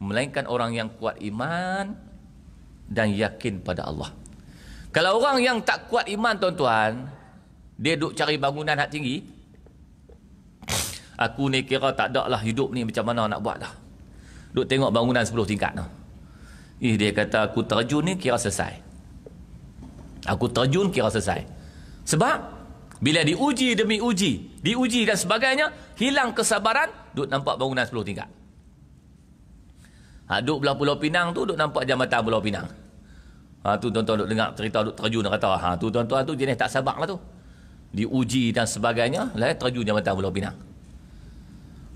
Melainkan orang yang kuat iman dan yakin pada Allah. Kalau orang yang tak kuat iman tuan-tuan, dia duk cari bangunan hak tinggi. Aku ni kira tak ada lah hidup ni macam mana nak buat lah. Duk tengok bangunan 10 tingkat tu. Ih dia kata aku terjun ni kira selesai. Aku terjun kira selesai. Sebab bila diuji demi uji, diuji dan sebagainya, hilang kesabaran, Duduk nampak bangunan 10 tingkat. Ha, duk belah Pulau Pinang tu, duduk nampak jambatan Pulau Pinang. Ha, tu tuan-tuan duk dengar cerita, duduk terjun dan kata, ha, tu tuan-tuan tu jenis tak sabar lah tu. Diuji dan sebagainya, lah terjun jambatan Pulau Pinang.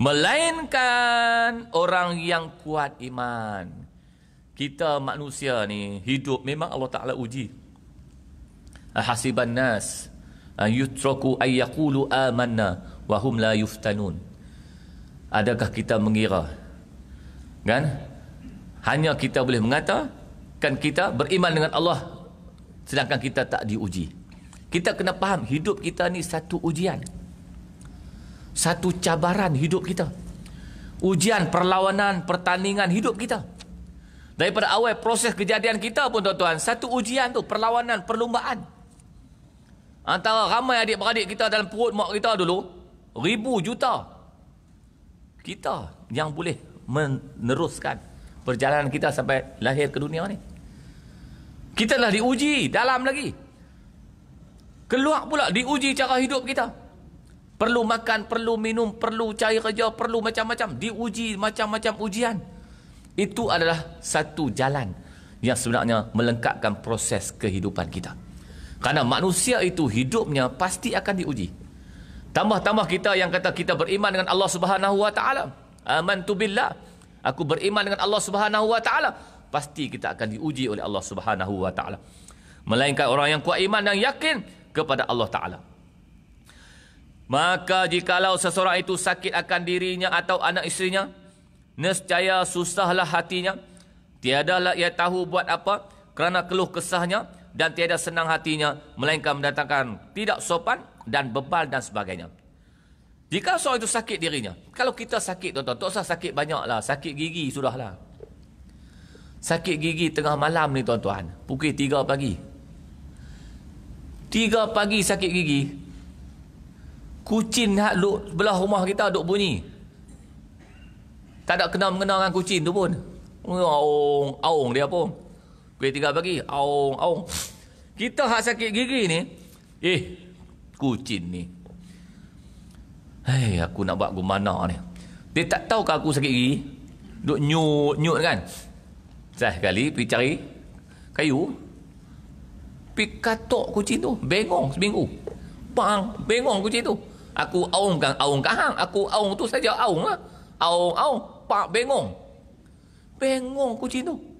Melainkan orang yang kuat iman. Kita manusia ni hidup memang Allah Ta'ala uji. Hasiban nas. Hasiban nas. Ah, yutraku ay yaqulu amanna wa la yuftanun adakah kita mengira kan hanya kita boleh mengatakan kita beriman dengan Allah sedangkan kita tak diuji kita kena faham hidup kita ni satu ujian satu cabaran hidup kita ujian perlawanan pertandingan hidup kita daripada awal proses kejadian kita pun tuan-tuan satu ujian tu perlawanan perlumbaan Antara ramai adik-beradik kita dalam perut mak kita dulu, ribu juta. Kita yang boleh meneruskan perjalanan kita sampai lahir ke dunia ni. Kita dah diuji dalam lagi. Keluar pula diuji cara hidup kita. Perlu makan, perlu minum, perlu cari kerja, perlu macam-macam. Diuji macam-macam ujian. Itu adalah satu jalan yang sebenarnya melengkapkan proses kehidupan kita. Kerana manusia itu hidupnya pasti akan diuji. Tambah-tambah kita yang kata kita beriman dengan Allah Subhanahu Wa Taala. Aman tu billah. Aku beriman dengan Allah Subhanahu Wa Taala. Pasti kita akan diuji oleh Allah Subhanahu Wa Taala. Melainkan orang yang kuat iman dan yakin kepada Allah Taala. Maka jikalau seseorang itu sakit akan dirinya atau anak istrinya, nescaya susahlah hatinya. Tiadalah ia tahu buat apa kerana keluh kesahnya dan tiada senang hatinya melainkan mendatangkan tidak sopan dan bebal dan sebagainya. Jika seorang itu sakit dirinya, kalau kita sakit tuan-tuan, tak usah sakit banyaklah, sakit gigi sudahlah. Sakit gigi tengah malam ni tuan-tuan, pukul 3 pagi. 3 pagi sakit gigi. Kucing hak duk belah rumah kita duk bunyi. Tak ada kena mengenal dengan kucing tu pun. Aung, aung dia pun. Pukul tiga pagi. Aung, aung. Kita hak sakit gigi ni. Eh, kucing ni. Hei, aku nak buat aku mana ni. Dia tak tahu ke aku sakit gigi? Duk nyut, nyut kan? Setelah kali pergi cari kayu. Pergi katok kucing tu. Bengong seminggu. Bang, bengong kucing tu. Aku aung kan, aung kahang. Aku aung tu saja aung lah. Aung, aung. Pak, bengong. Bengong kucing tu.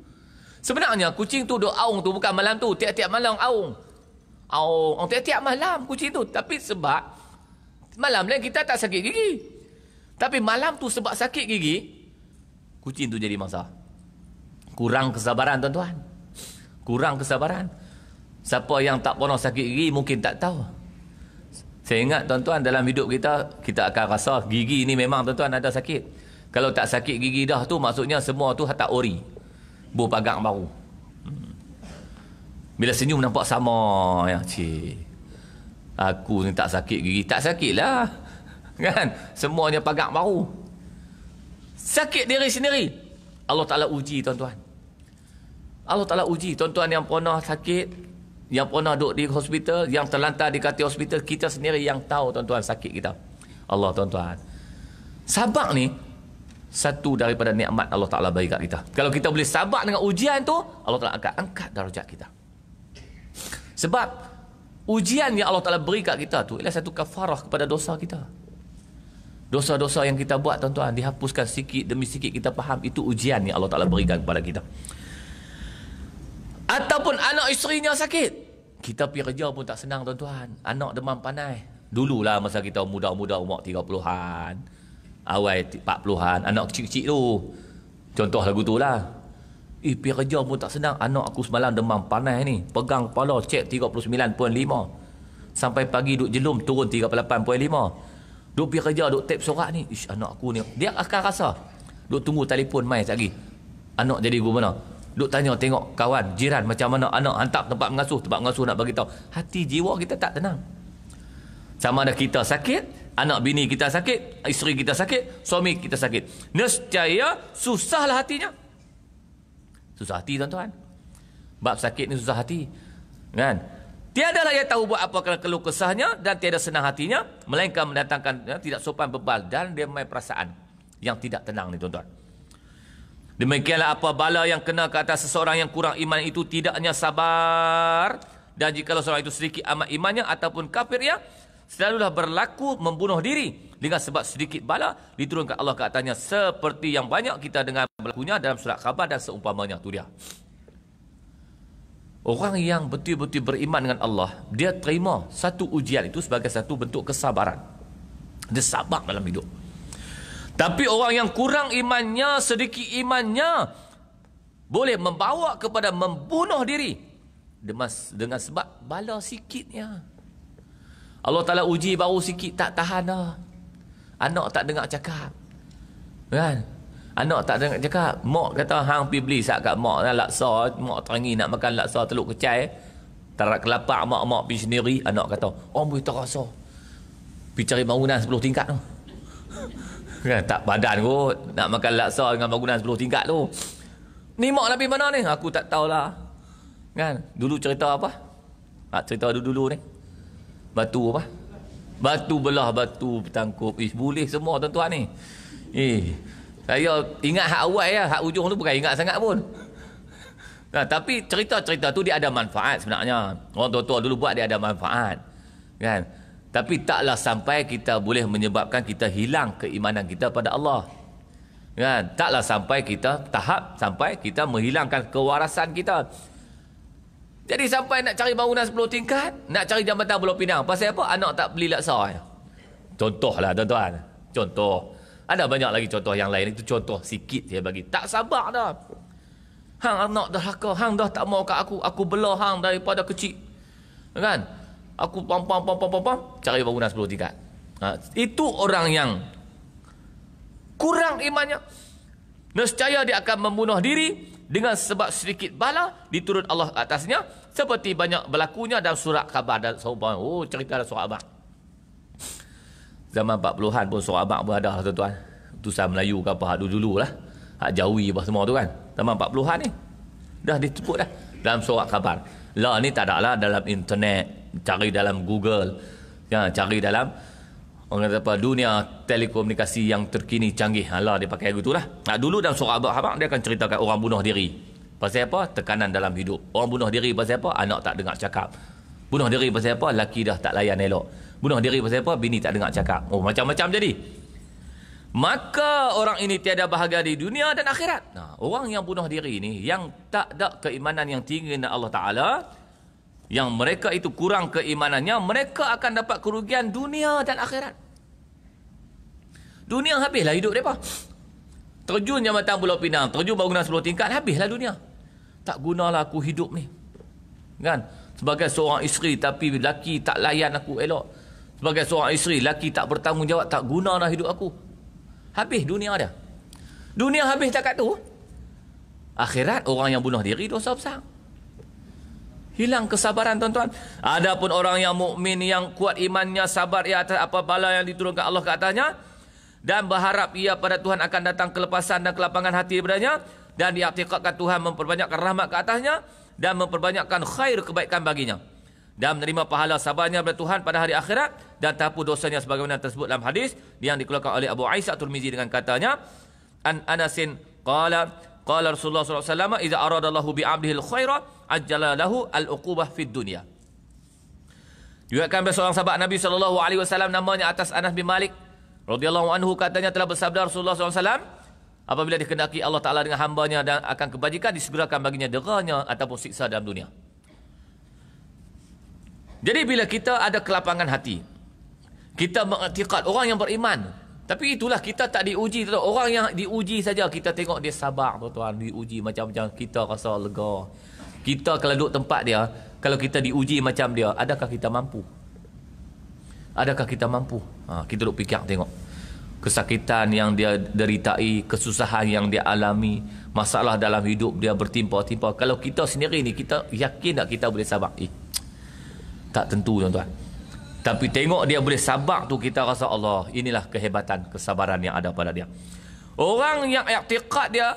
Sebenarnya kucing tu duk aung tu bukan malam tu. Tiap-tiap malam aung. Aung. aung. Tiap-tiap malam kucing tu. Tapi sebab malam lain kita tak sakit gigi. Tapi malam tu sebab sakit gigi, kucing tu jadi mangsa. Kurang kesabaran tuan-tuan. Kurang kesabaran. Siapa yang tak pernah sakit gigi mungkin tak tahu. Saya ingat tuan-tuan dalam hidup kita, kita akan rasa gigi ni memang tuan-tuan ada sakit. Kalau tak sakit gigi dah tu maksudnya semua tu tak ori. Bu pagang baru. Bila senyum nampak sama. Ya, cik. Aku ni tak sakit gigi. Tak sakit lah. Kan? Semuanya pagang baru. Sakit diri sendiri. Allah Ta'ala uji tuan-tuan. Allah Ta'ala uji tuan-tuan yang pernah sakit. Yang pernah duduk di hospital. Yang terlantar di kati hospital. Kita sendiri yang tahu tuan-tuan sakit kita. Allah tuan-tuan. Sabak ni satu daripada nikmat Allah Ta'ala bagi kat kita. Kalau kita boleh sabar dengan ujian tu, Allah Ta'ala akan angkat darjah kita. Sebab, ujian yang Allah Ta'ala beri kat kita tu, ialah satu kafarah kepada dosa kita. Dosa-dosa yang kita buat, tuan-tuan, dihapuskan sikit demi sikit kita faham, itu ujian yang Allah Ta'ala berikan kepada kita. Ataupun anak isterinya sakit. Kita pergi kerja pun tak senang, tuan-tuan. Anak demam panai. Dululah masa kita muda-muda umur 30-an awal 40-an anak kecil-kecil tu contoh lagu tu lah eh pergi kerja pun tak senang anak aku semalam demam panas ni pegang kepala cek 39.5 sampai pagi duduk jelum turun 38.5 duk pergi kerja duduk tap surat ni ish anak aku ni dia akan rasa duk tunggu telefon main sekejap lagi anak jadi guru mana duk tanya tengok kawan jiran macam mana anak hantar tempat mengasuh tempat mengasuh nak bagi tahu hati jiwa kita tak tenang sama ada kita sakit anak bini kita sakit, isteri kita sakit, suami kita sakit. Nescaya susahlah hatinya. Susah hati tuan-tuan. Bab sakit ni susah hati. Kan? Tiada lah yang tahu buat apa kerana keluh kesahnya dan tiada senang hatinya. Melainkan mendatangkan ya, tidak sopan bebal dan dia main perasaan yang tidak tenang ni tuan-tuan. Demikianlah apa bala yang kena ke atas seseorang yang kurang iman itu tidaknya sabar. Dan jika seseorang itu sedikit amat imannya ataupun kafir yang selalulah berlaku membunuh diri dengan sebab sedikit bala diturunkan Allah ke atasnya seperti yang banyak kita dengar berlakunya dalam surat khabar dan seumpamanya tu dia orang yang betul-betul beriman dengan Allah dia terima satu ujian itu sebagai satu bentuk kesabaran dia sabar dalam hidup tapi orang yang kurang imannya sedikit imannya boleh membawa kepada membunuh diri dengan sebab bala sikitnya. Allah Ta'ala uji baru sikit tak tahan lah. Anak tak dengar cakap. Kan? Anak tak dengar cakap. Mak kata, hang pergi beli sat kat mak. Nah, laksa, mak terangi nak makan laksa teluk kecai. Tarak kelapa mak-mak pergi sendiri. Anak kata, oh boleh terasa. Pergi cari bangunan sepuluh tingkat tu. kan? Tak badan kot. Nak makan laksa dengan bangunan sepuluh tingkat tu. Ni mak nak pergi mana ni? Aku tak tahulah. Kan? Dulu cerita apa? Nak cerita dulu-dulu ni batu apa? Batu belah, batu tangkup Ih, boleh semua tuan-tuan ni. Eh, saya ingat hak awal ya, hak ujung tu bukan ingat sangat pun. Nah, tapi cerita-cerita tu dia ada manfaat sebenarnya. Orang tua-tua dulu buat dia ada manfaat. Kan? Tapi taklah sampai kita boleh menyebabkan kita hilang keimanan kita pada Allah. Kan? Taklah sampai kita tahap sampai kita menghilangkan kewarasan kita. Jadi sampai nak cari bangunan 10 tingkat, nak cari jambatan Pulau Pinang. Pasal apa? Anak tak beli laksa. Ya? Contohlah tuan-tuan. Contoh. Ada banyak lagi contoh yang lain. Itu contoh sikit saya bagi. Tak sabar dah. Hang anak dah haka. Hang dah tak mau kat aku. Aku belah hang daripada kecil. Kan? Aku pam pam pam pam pam pam cari bangunan 10 tingkat. Ha, itu orang yang kurang imannya. Nescaya dia akan membunuh diri dengan sebab sedikit bala diturut Allah atasnya seperti banyak berlakunya dalam surat khabar dan sahabat. Oh, cerita dalam surat abang. Zaman 40-an pun surat abang pun ada lah tuan-tuan. Tusan Melayu ke apa dulu-dulu lah. Hak jawi apa semua tu kan. Zaman 40-an ni. Dah ditepuk dah. Dalam surat khabar. Lah ni tak ada lah dalam internet. Cari dalam Google. Ya, cari dalam orang kata apa dunia telekomunikasi yang terkini canggih Alah dia pakai lagu tu lah nah, dulu dalam surah Abah Habak dia akan ceritakan orang bunuh diri pasal apa tekanan dalam hidup orang bunuh diri pasal apa anak tak dengar cakap bunuh diri pasal apa laki dah tak layan elok bunuh diri pasal apa bini tak dengar cakap oh macam-macam jadi maka orang ini tiada bahagia di dunia dan akhirat nah, orang yang bunuh diri ini yang tak ada keimanan yang tinggi dengan Allah Ta'ala yang mereka itu kurang keimanannya, mereka akan dapat kerugian dunia dan akhirat. Dunia habislah hidup mereka. Terjun jambatan pulau pinang. Terjun bangunan 10 tingkat. Habislah dunia. Tak gunalah aku hidup ni. Kan? Sebagai seorang isteri tapi lelaki tak layan aku elok. Sebagai seorang isteri, lelaki tak bertanggungjawab, tak guna dah hidup aku. Habis dunia dia. Dunia habis tak kat tu. Akhirat orang yang bunuh diri dosa besar. Hilang kesabaran tuan-tuan. Adapun orang yang mukmin yang kuat imannya, sabar ia atas apa bala yang diturunkan Allah ke atasnya, dan berharap ia pada Tuhan akan datang kelepasan dan kelapangan hati daripadanya dan diaktifkan Tuhan memperbanyakkan rahmat ke atasnya dan memperbanyakkan khair kebaikan baginya dan menerima pahala sabarnya daripada Tuhan pada hari akhirat dan tahapu dosanya sebagaimana tersebut dalam hadis yang dikeluarkan oleh Abu Aisyah Turmizi dengan katanya An Anasin qala qala Rasulullah SAW alaihi wasallam idza arada Allahu bi 'abdihi al-khaira ajjala lahu al-uqubah fid dunya juga oleh seorang sahabat Nabi Alaihi Wasallam namanya atas Anas bin Malik radhiyallahu anhu katanya telah bersabda Rasulullah SAW apabila dikendaki Allah Taala dengan hambanya dan akan kebajikan disegerakan baginya deranya ataupun siksa dalam dunia. Jadi bila kita ada kelapangan hati, kita mengatikat orang yang beriman. Tapi itulah kita tak diuji Orang yang diuji saja kita tengok dia sabar tuan-tuan, diuji macam-macam kita rasa lega. Kita kalau duduk tempat dia, kalau kita diuji macam dia, adakah kita mampu? Adakah kita mampu? Ha, kita duduk fikir tengok. Kesakitan yang dia deritai, kesusahan yang dia alami, masalah dalam hidup dia bertimpa-timpa. Kalau kita sendiri ni, kita yakin tak kita boleh sabar? Eh, tak tentu tuan-tuan. Tapi tengok dia boleh sabar tu kita rasa Allah. Inilah kehebatan, kesabaran yang ada pada dia. Orang yang iktiqat dia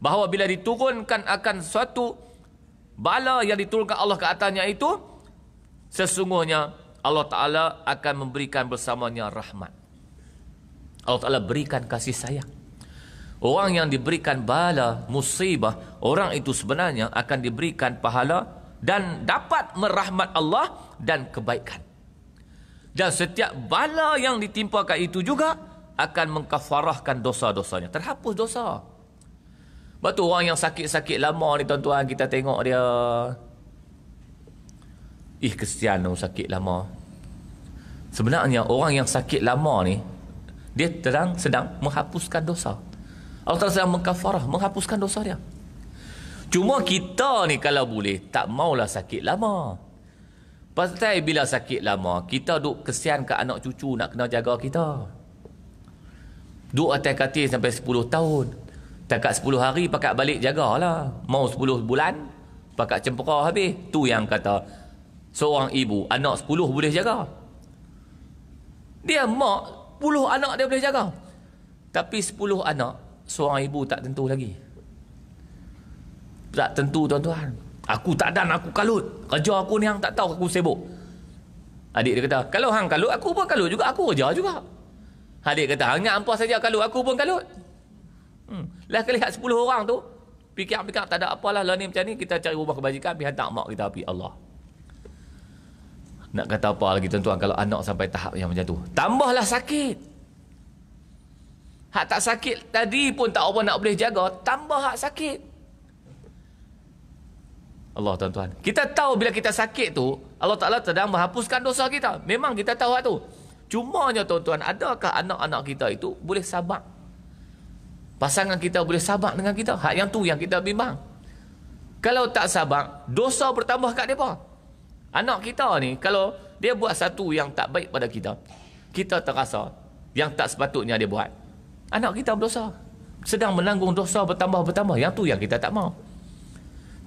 bahawa bila diturunkan akan suatu bala yang diturunkan Allah ke atasnya itu sesungguhnya Allah Ta'ala akan memberikan bersamanya rahmat. Allah Ta'ala berikan kasih sayang. Orang yang diberikan bala, musibah, orang itu sebenarnya akan diberikan pahala dan dapat merahmat Allah dan kebaikan. Dan setiap bala yang ditimpakan itu juga akan mengkafarahkan dosa-dosanya. Terhapus dosa. Sebab tu orang yang sakit-sakit lama ni tuan-tuan kita tengok dia. Ih kesian lah, sakit lama sebenarnya orang yang sakit lama ni dia terang sedang menghapuskan dosa Allah Ta'ala sedang mengkafarah menghapuskan dosa dia cuma kita ni kalau boleh tak maulah sakit lama pasal bila sakit lama kita duk kesian ke anak cucu nak kena jaga kita duk atas katil sampai 10 tahun takat 10 hari pakat balik jagalah mau 10 bulan pakat cempera habis tu yang kata seorang ibu anak 10 boleh jaga dia mak, puluh anak dia boleh jaga. Tapi sepuluh anak, seorang ibu tak tentu lagi. Tak tentu tuan-tuan. Aku tak dan aku kalut. Kerja aku ni hang tak tahu aku sibuk. Adik dia kata, kalau hang kalut, aku pun kalut juga. Aku kerja juga. Adik kata, hang ingat apa saja kalut, aku pun kalut. Hmm. Lah kali lihat sepuluh orang tu, fikir-fikir tak ada apalah. Lah ni macam ni, kita cari rumah kebajikan, pergi hantar mak kita pergi Allah. Nak kata apa lagi tuan-tuan kalau anak sampai tahap yang macam tu? Tambahlah sakit. Hak tak sakit tadi pun tak apa nak boleh jaga, tambah hak sakit. Allah tuan-tuan. Kita tahu bila kita sakit tu, Allah Ta'ala sedang menghapuskan dosa kita. Memang kita tahu hak tu. Cumanya tuan-tuan, adakah anak-anak kita itu boleh sabar? Pasangan kita boleh sabar dengan kita? Hak yang tu yang kita bimbang. Kalau tak sabar, dosa bertambah kat mereka. Anak kita ni kalau dia buat satu yang tak baik pada kita, kita terasa yang tak sepatutnya dia buat. Anak kita berdosa. Sedang menanggung dosa bertambah-bertambah. Yang tu yang kita tak mau.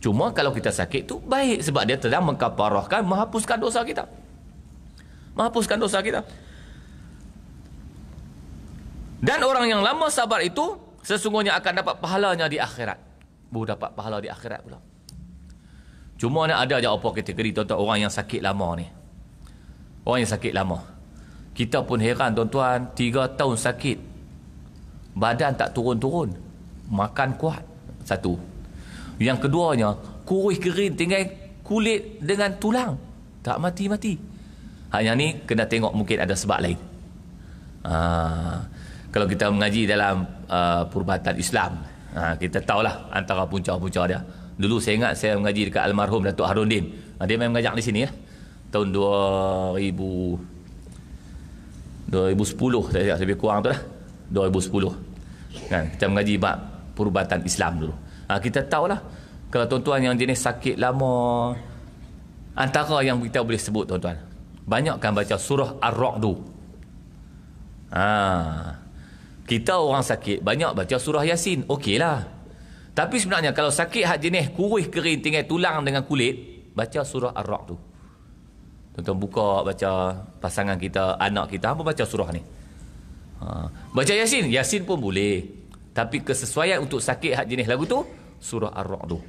Cuma kalau kita sakit tu baik sebab dia sedang mengkaparahkan, menghapuskan dosa kita. Menghapuskan dosa kita. Dan orang yang lama sabar itu sesungguhnya akan dapat pahalanya di akhirat. Bu dapat pahala di akhirat pula. Cuma nak ada je apa kategori tuan-tuan orang yang sakit lama ni. Orang yang sakit lama. Kita pun heran tuan-tuan, tiga tahun sakit. Badan tak turun-turun. Makan kuat. Satu. Yang keduanya, kurus kering tinggal kulit dengan tulang. Tak mati-mati. Hanya ni kena tengok mungkin ada sebab lain. Ha, kalau kita mengaji dalam uh, perubatan Islam, ha, kita tahulah antara punca-punca dia. Dulu saya ingat saya mengaji dekat almarhum Datuk Harundin. Ah, dia memang mengajar di sini ya. Tahun 2000 2010 saya lebih kurang tu lah. 2010. Kan, kita mengaji bab perubatan Islam dulu. Ha, kita lah kalau tuan-tuan yang jenis sakit lama antara yang kita boleh sebut tuan-tuan. Banyakkan baca surah Ar-Ra'd. Ha. Kita orang sakit banyak baca surah Yasin. Okeylah. Okay tapi sebenarnya kalau sakit hak jenis kurih kering tinggal tulang dengan kulit, baca surah Ar-Ra' tu. Tonton buka baca pasangan kita, anak kita, apa baca surah ni? Ha. Baca Yasin, Yasin pun boleh. Tapi kesesuaian untuk sakit hak jenis lagu tu, surah Ar-Ra' tu.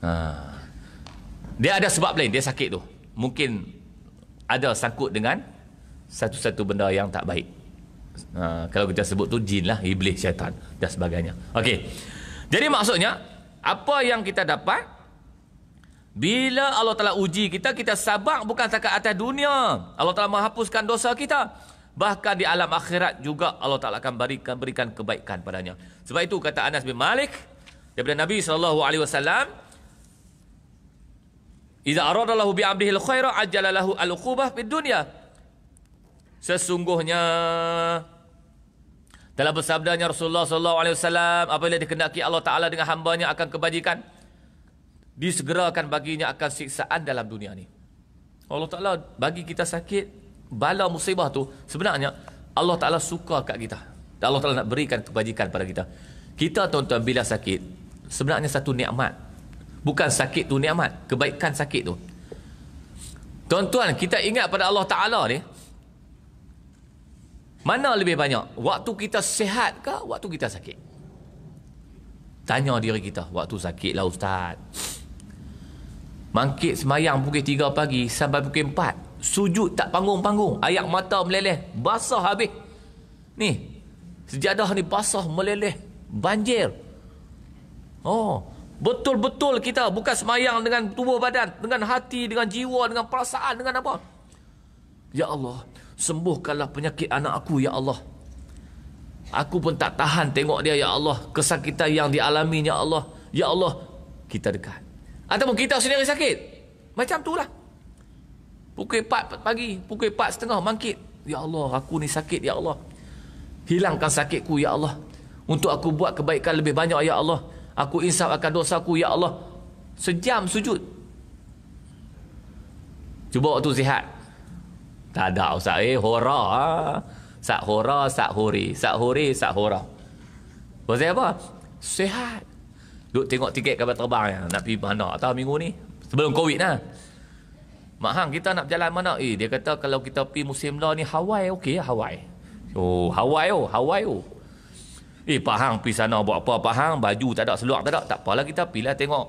Ha. Dia ada sebab lain, dia sakit tu. Mungkin ada sangkut dengan satu-satu benda yang tak baik. Ha. kalau kita sebut tu jin lah, iblis, syaitan dan sebagainya. Okey. Jadi maksudnya, apa yang kita dapat, bila Allah telah uji kita, kita sabar bukan takat atas dunia. Allah telah menghapuskan dosa kita. Bahkan di alam akhirat juga Allah Ta'ala akan berikan, berikan kebaikan padanya. Sebab itu kata Anas bin Malik, daripada Nabi SAW, Iza aradallahu al khaira ajalalahu al-uqubah bid dunya Sesungguhnya, dalam bersabdanya Rasulullah sallallahu alaihi wasallam apabila dikehendaki Allah taala dengan hamba-Nya akan kebajikan disegerakan baginya akan siksaan dalam dunia ini. Allah taala bagi kita sakit bala musibah tu sebenarnya Allah taala suka kat kita. Dan Allah taala nak berikan kebajikan pada kita. Kita tuan-tuan bila sakit sebenarnya satu nikmat. Bukan sakit tu nikmat, kebaikan sakit tu. Tuan-tuan, kita ingat pada Allah Ta'ala ni, mana lebih banyak? Waktu kita sihat ke waktu kita sakit? Tanya diri kita. Waktu sakit lah Ustaz. Mangkit semayang pukul tiga pagi sampai pukul empat. Sujud tak panggung-panggung. Ayak mata meleleh. Basah habis. Ni. Sejadah ni basah meleleh. Banjir. Oh. Betul-betul kita bukan semayang dengan tubuh badan. Dengan hati, dengan jiwa, dengan perasaan, dengan apa. Ya Allah. Sembuhkanlah penyakit anak aku, Ya Allah. Aku pun tak tahan tengok dia, Ya Allah. Kesakitan yang dialaminya, Allah. Ya Allah, kita dekat. Ataupun kita sendiri sakit. Macam tu lah. Pukul 4 pagi, pukul 4 setengah, mangkit. Ya Allah, aku ni sakit, Ya Allah. Hilangkan sakitku, Ya Allah. Untuk aku buat kebaikan lebih banyak, Ya Allah. Aku insaf akan dosaku, Ya Allah. Sejam sujud. Cuba waktu sihat. Tak ada ustaz. Eh, hora. Ha? Sak hora, sak huri. Sak huri, sak hora. Pasal apa? Sehat. Duk tengok tiket kapal terbang. Ya. Nak pergi mana tahu minggu ni? Sebelum Covid lah. Mak Hang, kita nak jalan mana? Eh, dia kata kalau kita pergi musim lah ni Hawaii, okey lah Hawaii. Oh, Hawaii oh, Hawaii oh. Eh, Pak Hang pergi sana buat apa? Pak Hang, baju tak ada, seluar tak ada. Tak apalah kita pergi lah tengok.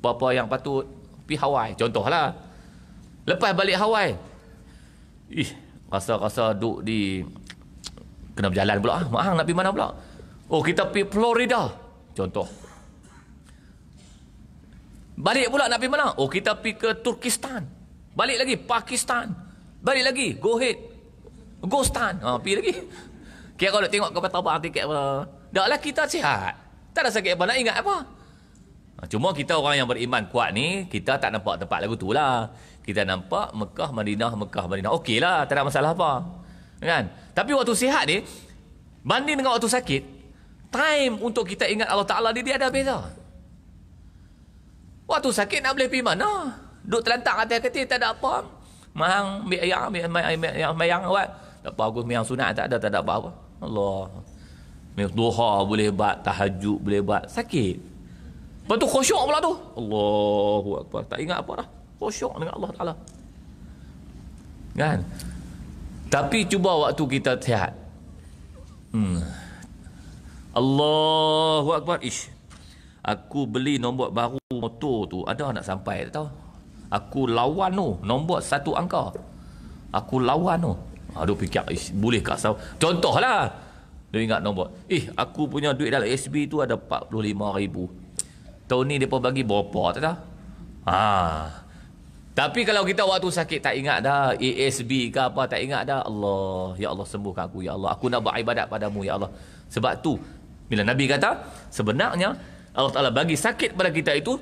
Apa-apa yang patut pergi Hawaii. Contohlah. Lepas balik Hawaii, Ih, rasa-rasa duk di... Kena berjalan pula. Mahang nak pergi mana pula? Oh, kita pergi Florida. Contoh. Balik pula nak pergi mana? Oh, kita pergi ke Turkistan. Balik lagi, Pakistan. Balik lagi, go ahead. Ghostan. Ha, pergi lagi. Kira kalau tengok kapal terbang tiket apa. Taklah kita sihat. Tak ada sakit apa nak ingat apa. Ha, cuma kita orang yang beriman kuat ni, kita tak nampak tempat lagu tu lah kita nampak Mekah, Madinah, Mekah, Madinah. Okeylah, tak ada masalah apa. Kan? Tapi waktu sihat ni, banding dengan waktu sakit, time untuk kita ingat Allah Ta'ala ni, dia ada beza. Waktu sakit nak boleh pergi mana? Duduk terlentang atas ketik, tak ada apa. Mahang, ambil ayam, ambil ayam, ambil ayam, ambil ayam, tak apa aku yang sunat tak ada tak ada apa-apa. Allah. Mereka duha boleh buat, tahajud boleh buat. Sakit. Lepas tu khusyuk pula tu. Allahu Akbar. Tak ingat apa dah khusyuk oh, dengan Allah Taala. Kan? Tapi cuba waktu kita sihat. Hmm. Allahu akbar. Ish. Aku beli nombor baru motor tu ada nak sampai tak tahu. Aku lawan tu nombor satu angka. Aku lawan tu. Aduh fikir ish boleh ke contoh lah, Dia ingat nombor. Ih, aku punya duit dalam SB tu ada 45 ribu. Tahun ni depa bagi berapa tak tahu. Ah. Tapi kalau kita waktu sakit tak ingat dah ASB ke apa tak ingat dah Allah ya Allah sembuhkan aku ya Allah aku nak buat ibadat padamu ya Allah. Sebab tu bila Nabi kata sebenarnya Allah Taala bagi sakit pada kita itu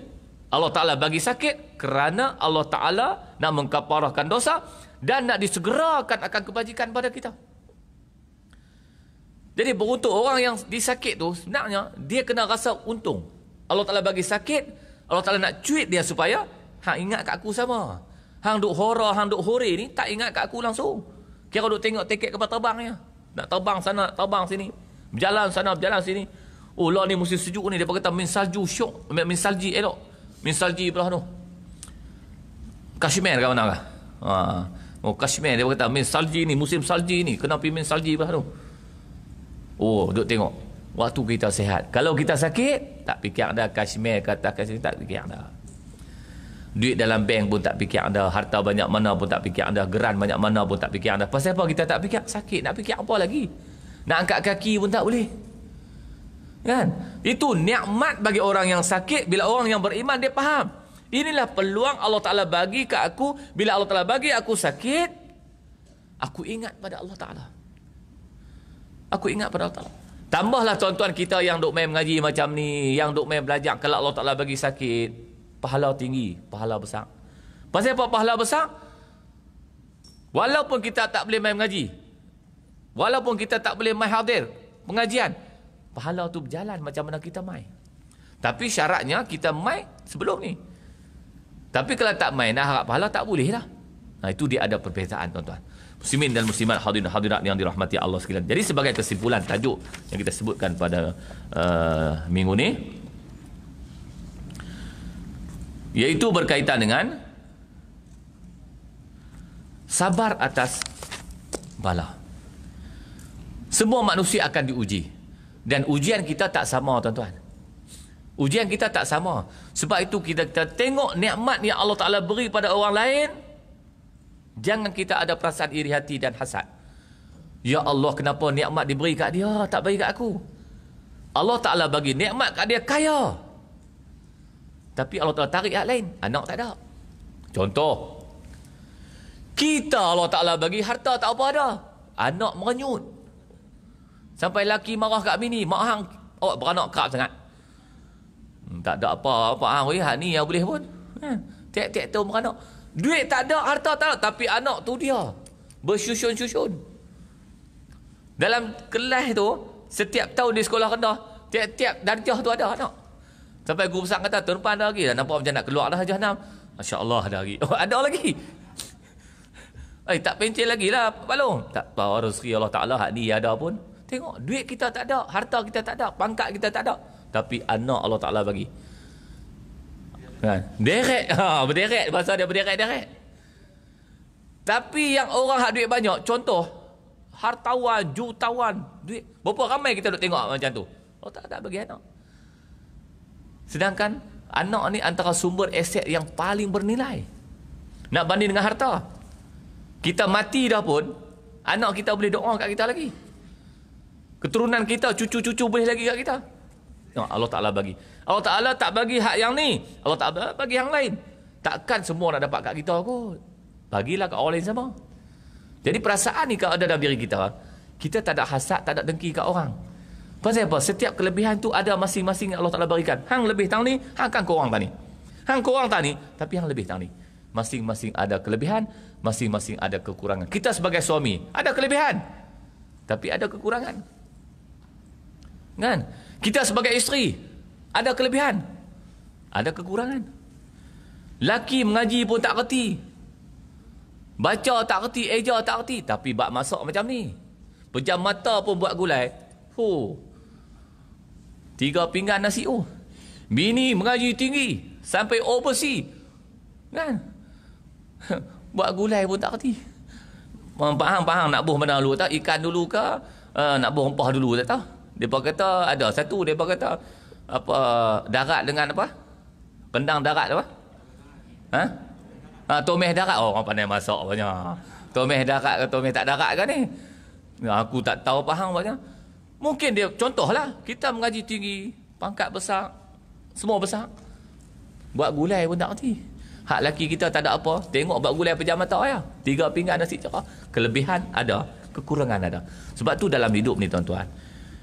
Allah Taala bagi sakit kerana Allah Taala nak mengkaparahkan dosa dan nak disegerakan akan kebajikan pada kita. Jadi beruntuk orang yang disakit tu sebenarnya dia kena rasa untung. Allah Taala bagi sakit, Allah Taala nak cuit dia supaya Hang ingat kat aku sama. Hang duk horor, hang duk hore ni tak ingat kat aku langsung. Kira duk tengok tiket kapal terbang ya. Nak terbang sana, nak terbang sini. Berjalan sana, berjalan sini. Oh, lah ni musim sejuk ni. Dia kata min salju syok. Min salji elok. Min salji belah tu. Kashmir ke mana kah? Ha. Oh, Kashmir. Dia kata min salji ni, musim salji ni. Kenapa pergi min salji belah tu? Oh, duk tengok. Waktu kita sehat. Kalau kita sakit, tak fikir ada Kashmir kata Kashmir tak fikir ada duit dalam bank pun tak fikir anda harta banyak mana pun tak fikir anda geran banyak mana pun tak fikir anda pasal apa kita tak fikir sakit nak fikir apa lagi nak angkat kaki pun tak boleh kan itu nikmat bagi orang yang sakit bila orang yang beriman dia faham inilah peluang Allah Ta'ala bagi ke aku bila Allah Ta'ala bagi aku sakit aku ingat pada Allah Ta'ala aku ingat pada Allah Ta'ala tambahlah tuan-tuan kita yang duk main mengaji macam ni yang duk main belajar kalau Allah Ta'ala bagi sakit pahala tinggi, pahala besar. Pasal apa pahala besar? Walaupun kita tak boleh main mengaji. Walaupun kita tak boleh main hadir pengajian. Pahala tu berjalan macam mana kita main. Tapi syaratnya kita main sebelum ni. Tapi kalau tak main nak harap pahala tak boleh lah. Nah itu dia ada perbezaan tuan-tuan. Muslimin dan muslimat hadirin hadirat yang dirahmati Allah sekalian. Jadi sebagai kesimpulan tajuk yang kita sebutkan pada uh, minggu ni iaitu berkaitan dengan sabar atas bala. Semua manusia akan diuji dan ujian kita tak sama tuan-tuan. Ujian kita tak sama. Sebab itu kita, kita tengok nikmat yang Allah Taala beri pada orang lain jangan kita ada perasaan iri hati dan hasad. Ya Allah kenapa nikmat diberi kat dia tak bagi kat aku? Allah Taala bagi nikmat kat dia kaya. Tapi Allah Ta'ala tarik hak lain. Anak tak ada. Contoh. Kita Allah Ta'ala bagi harta tak apa ada. Anak merenyut. Sampai laki marah kat bini. Mak hang awak beranak kerap sangat. Hmm, tak ada apa-apa. Ah, ha, ni yang boleh pun. Ha, tiap-tiap tahun beranak. Duit tak ada, harta tak ada. Tapi anak tu dia. Bersusun-susun. Dalam kelas tu, setiap tahun di sekolah rendah, tiap-tiap darjah tu ada anak. Sampai guru besar kata, tuan puan dah lagi. Dah nampak macam nak keluar dah jahannam. Masya Allah ada lagi. Oh, ada lagi. Eh, tak pencil lagi lah, Pak Tak tahu, rezeki Allah Ta'ala hak ni ada pun. Tengok, duit kita tak ada. Harta kita tak ada. Pangkat kita tak ada. Tapi anak Allah Ta'ala bagi. Kan? Ha, berderek. Bahasa dia berderek-derek. Tapi yang orang hak duit banyak, contoh, hartawan, jutawan, duit. Berapa ramai kita duk tengok macam tu? Allah oh, Ta'ala tak bagi anak. Sedangkan anak ni antara sumber aset yang paling bernilai. Nak banding dengan harta. Kita mati dah pun, anak kita boleh doa kat kita lagi. Keturunan kita, cucu-cucu boleh lagi kat kita. Allah Ta'ala bagi. Allah Ta'ala tak bagi hak yang ni. Allah Ta'ala bagi yang lain. Takkan semua nak dapat kat kita kot. Bagilah kat orang lain sama. Jadi perasaan ni kalau ada dalam diri kita, kita tak ada hasad, tak ada dengki kat orang. Pasal apa? Setiap kelebihan tu ada masing-masing Allah Ta'ala berikan. Hang lebih tang ni, hang kan korang tang ni. Hang korang tang ni, tapi hang lebih tang ni. Masing-masing ada kelebihan, masing-masing ada kekurangan. Kita sebagai suami, ada kelebihan. Tapi ada kekurangan. Kan? Kita sebagai isteri, ada kelebihan. Ada kekurangan. Laki mengaji pun tak kerti. Baca tak kerti, eja tak kerti. Tapi bak masak macam ni. Pejam mata pun buat gulai. Fuh. Tiga pinggan nasi oh. Bini mengaji tinggi sampai overseas. Kan? Buat gulai pun tak reti. Faham-faham nak buh mana dulu tak? Ikan dulu ke? Uh, nak buh rempah dulu tak tahu. Depa kata ada satu depa kata apa darat dengan apa? Kendang darat apa? Ha? Ha, tomeh darat oh, orang pandai masak banyak. Tomeh darat ke tomeh tak darat ke ni? Aku tak tahu faham banyak. Mungkin dia, contohlah, kita mengaji tinggi, pangkat besar, semua besar. Buat gulai pun tak kerti. Hak lelaki kita tak ada apa, tengok buat gulai pejam mata ya. Tiga pinggan nasi cakap. Kelebihan ada, kekurangan ada. Sebab tu dalam hidup ni tuan-tuan.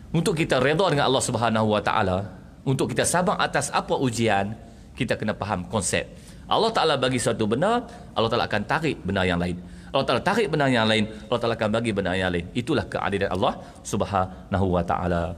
Untuk kita redha dengan Allah Subhanahu Wa Taala, untuk kita sabar atas apa ujian, kita kena faham konsep. Allah Ta'ala bagi satu benda, Allah Ta'ala akan tarik benda yang lain. Allah Ta'ala tarik benang yang lain Allah Ta'ala akan bagi benda yang lain itulah keadilan Allah subhanahu wa ta'ala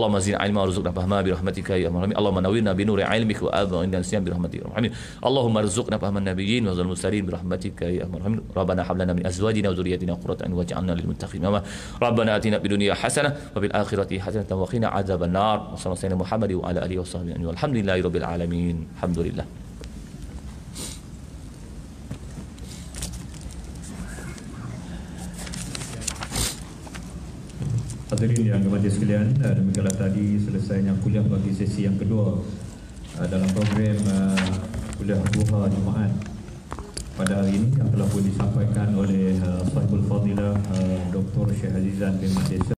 Allahumma zin ilma warzuqna fahma bi rahmatika ya arhamar Allahumma nawwirna bi nuri ilmika wa adhna indan siyam bi rahmatika ya arhamin. Allahumma arzuqna fahman nabiyyin wa zalmul mursalin bi rahmatika ya arhamar rahimin. Rabbana hab lana min azwajina wa dhurriyyatina qurrata a'yun waj'alna lil muttaqina imama. Rabbana atina fid dunya hasanah wa fil akhirati hasanah wa qina adhaban nar. Wa sallallahu ala Muhammad wa ala alihi wa sahbihi wa alhamdulillahi rabbil alamin. Alhamdulillah. Hadirin yang kami sekalian, eh, demikianlah tadi selesainya kuliah bagi sesi yang kedua eh, dalam program eh, kuliah duha Jumaat pada hari ini yang telah pun disampaikan oleh Sahibul Fadilah Dr. Syekh Azizan bin Madesa.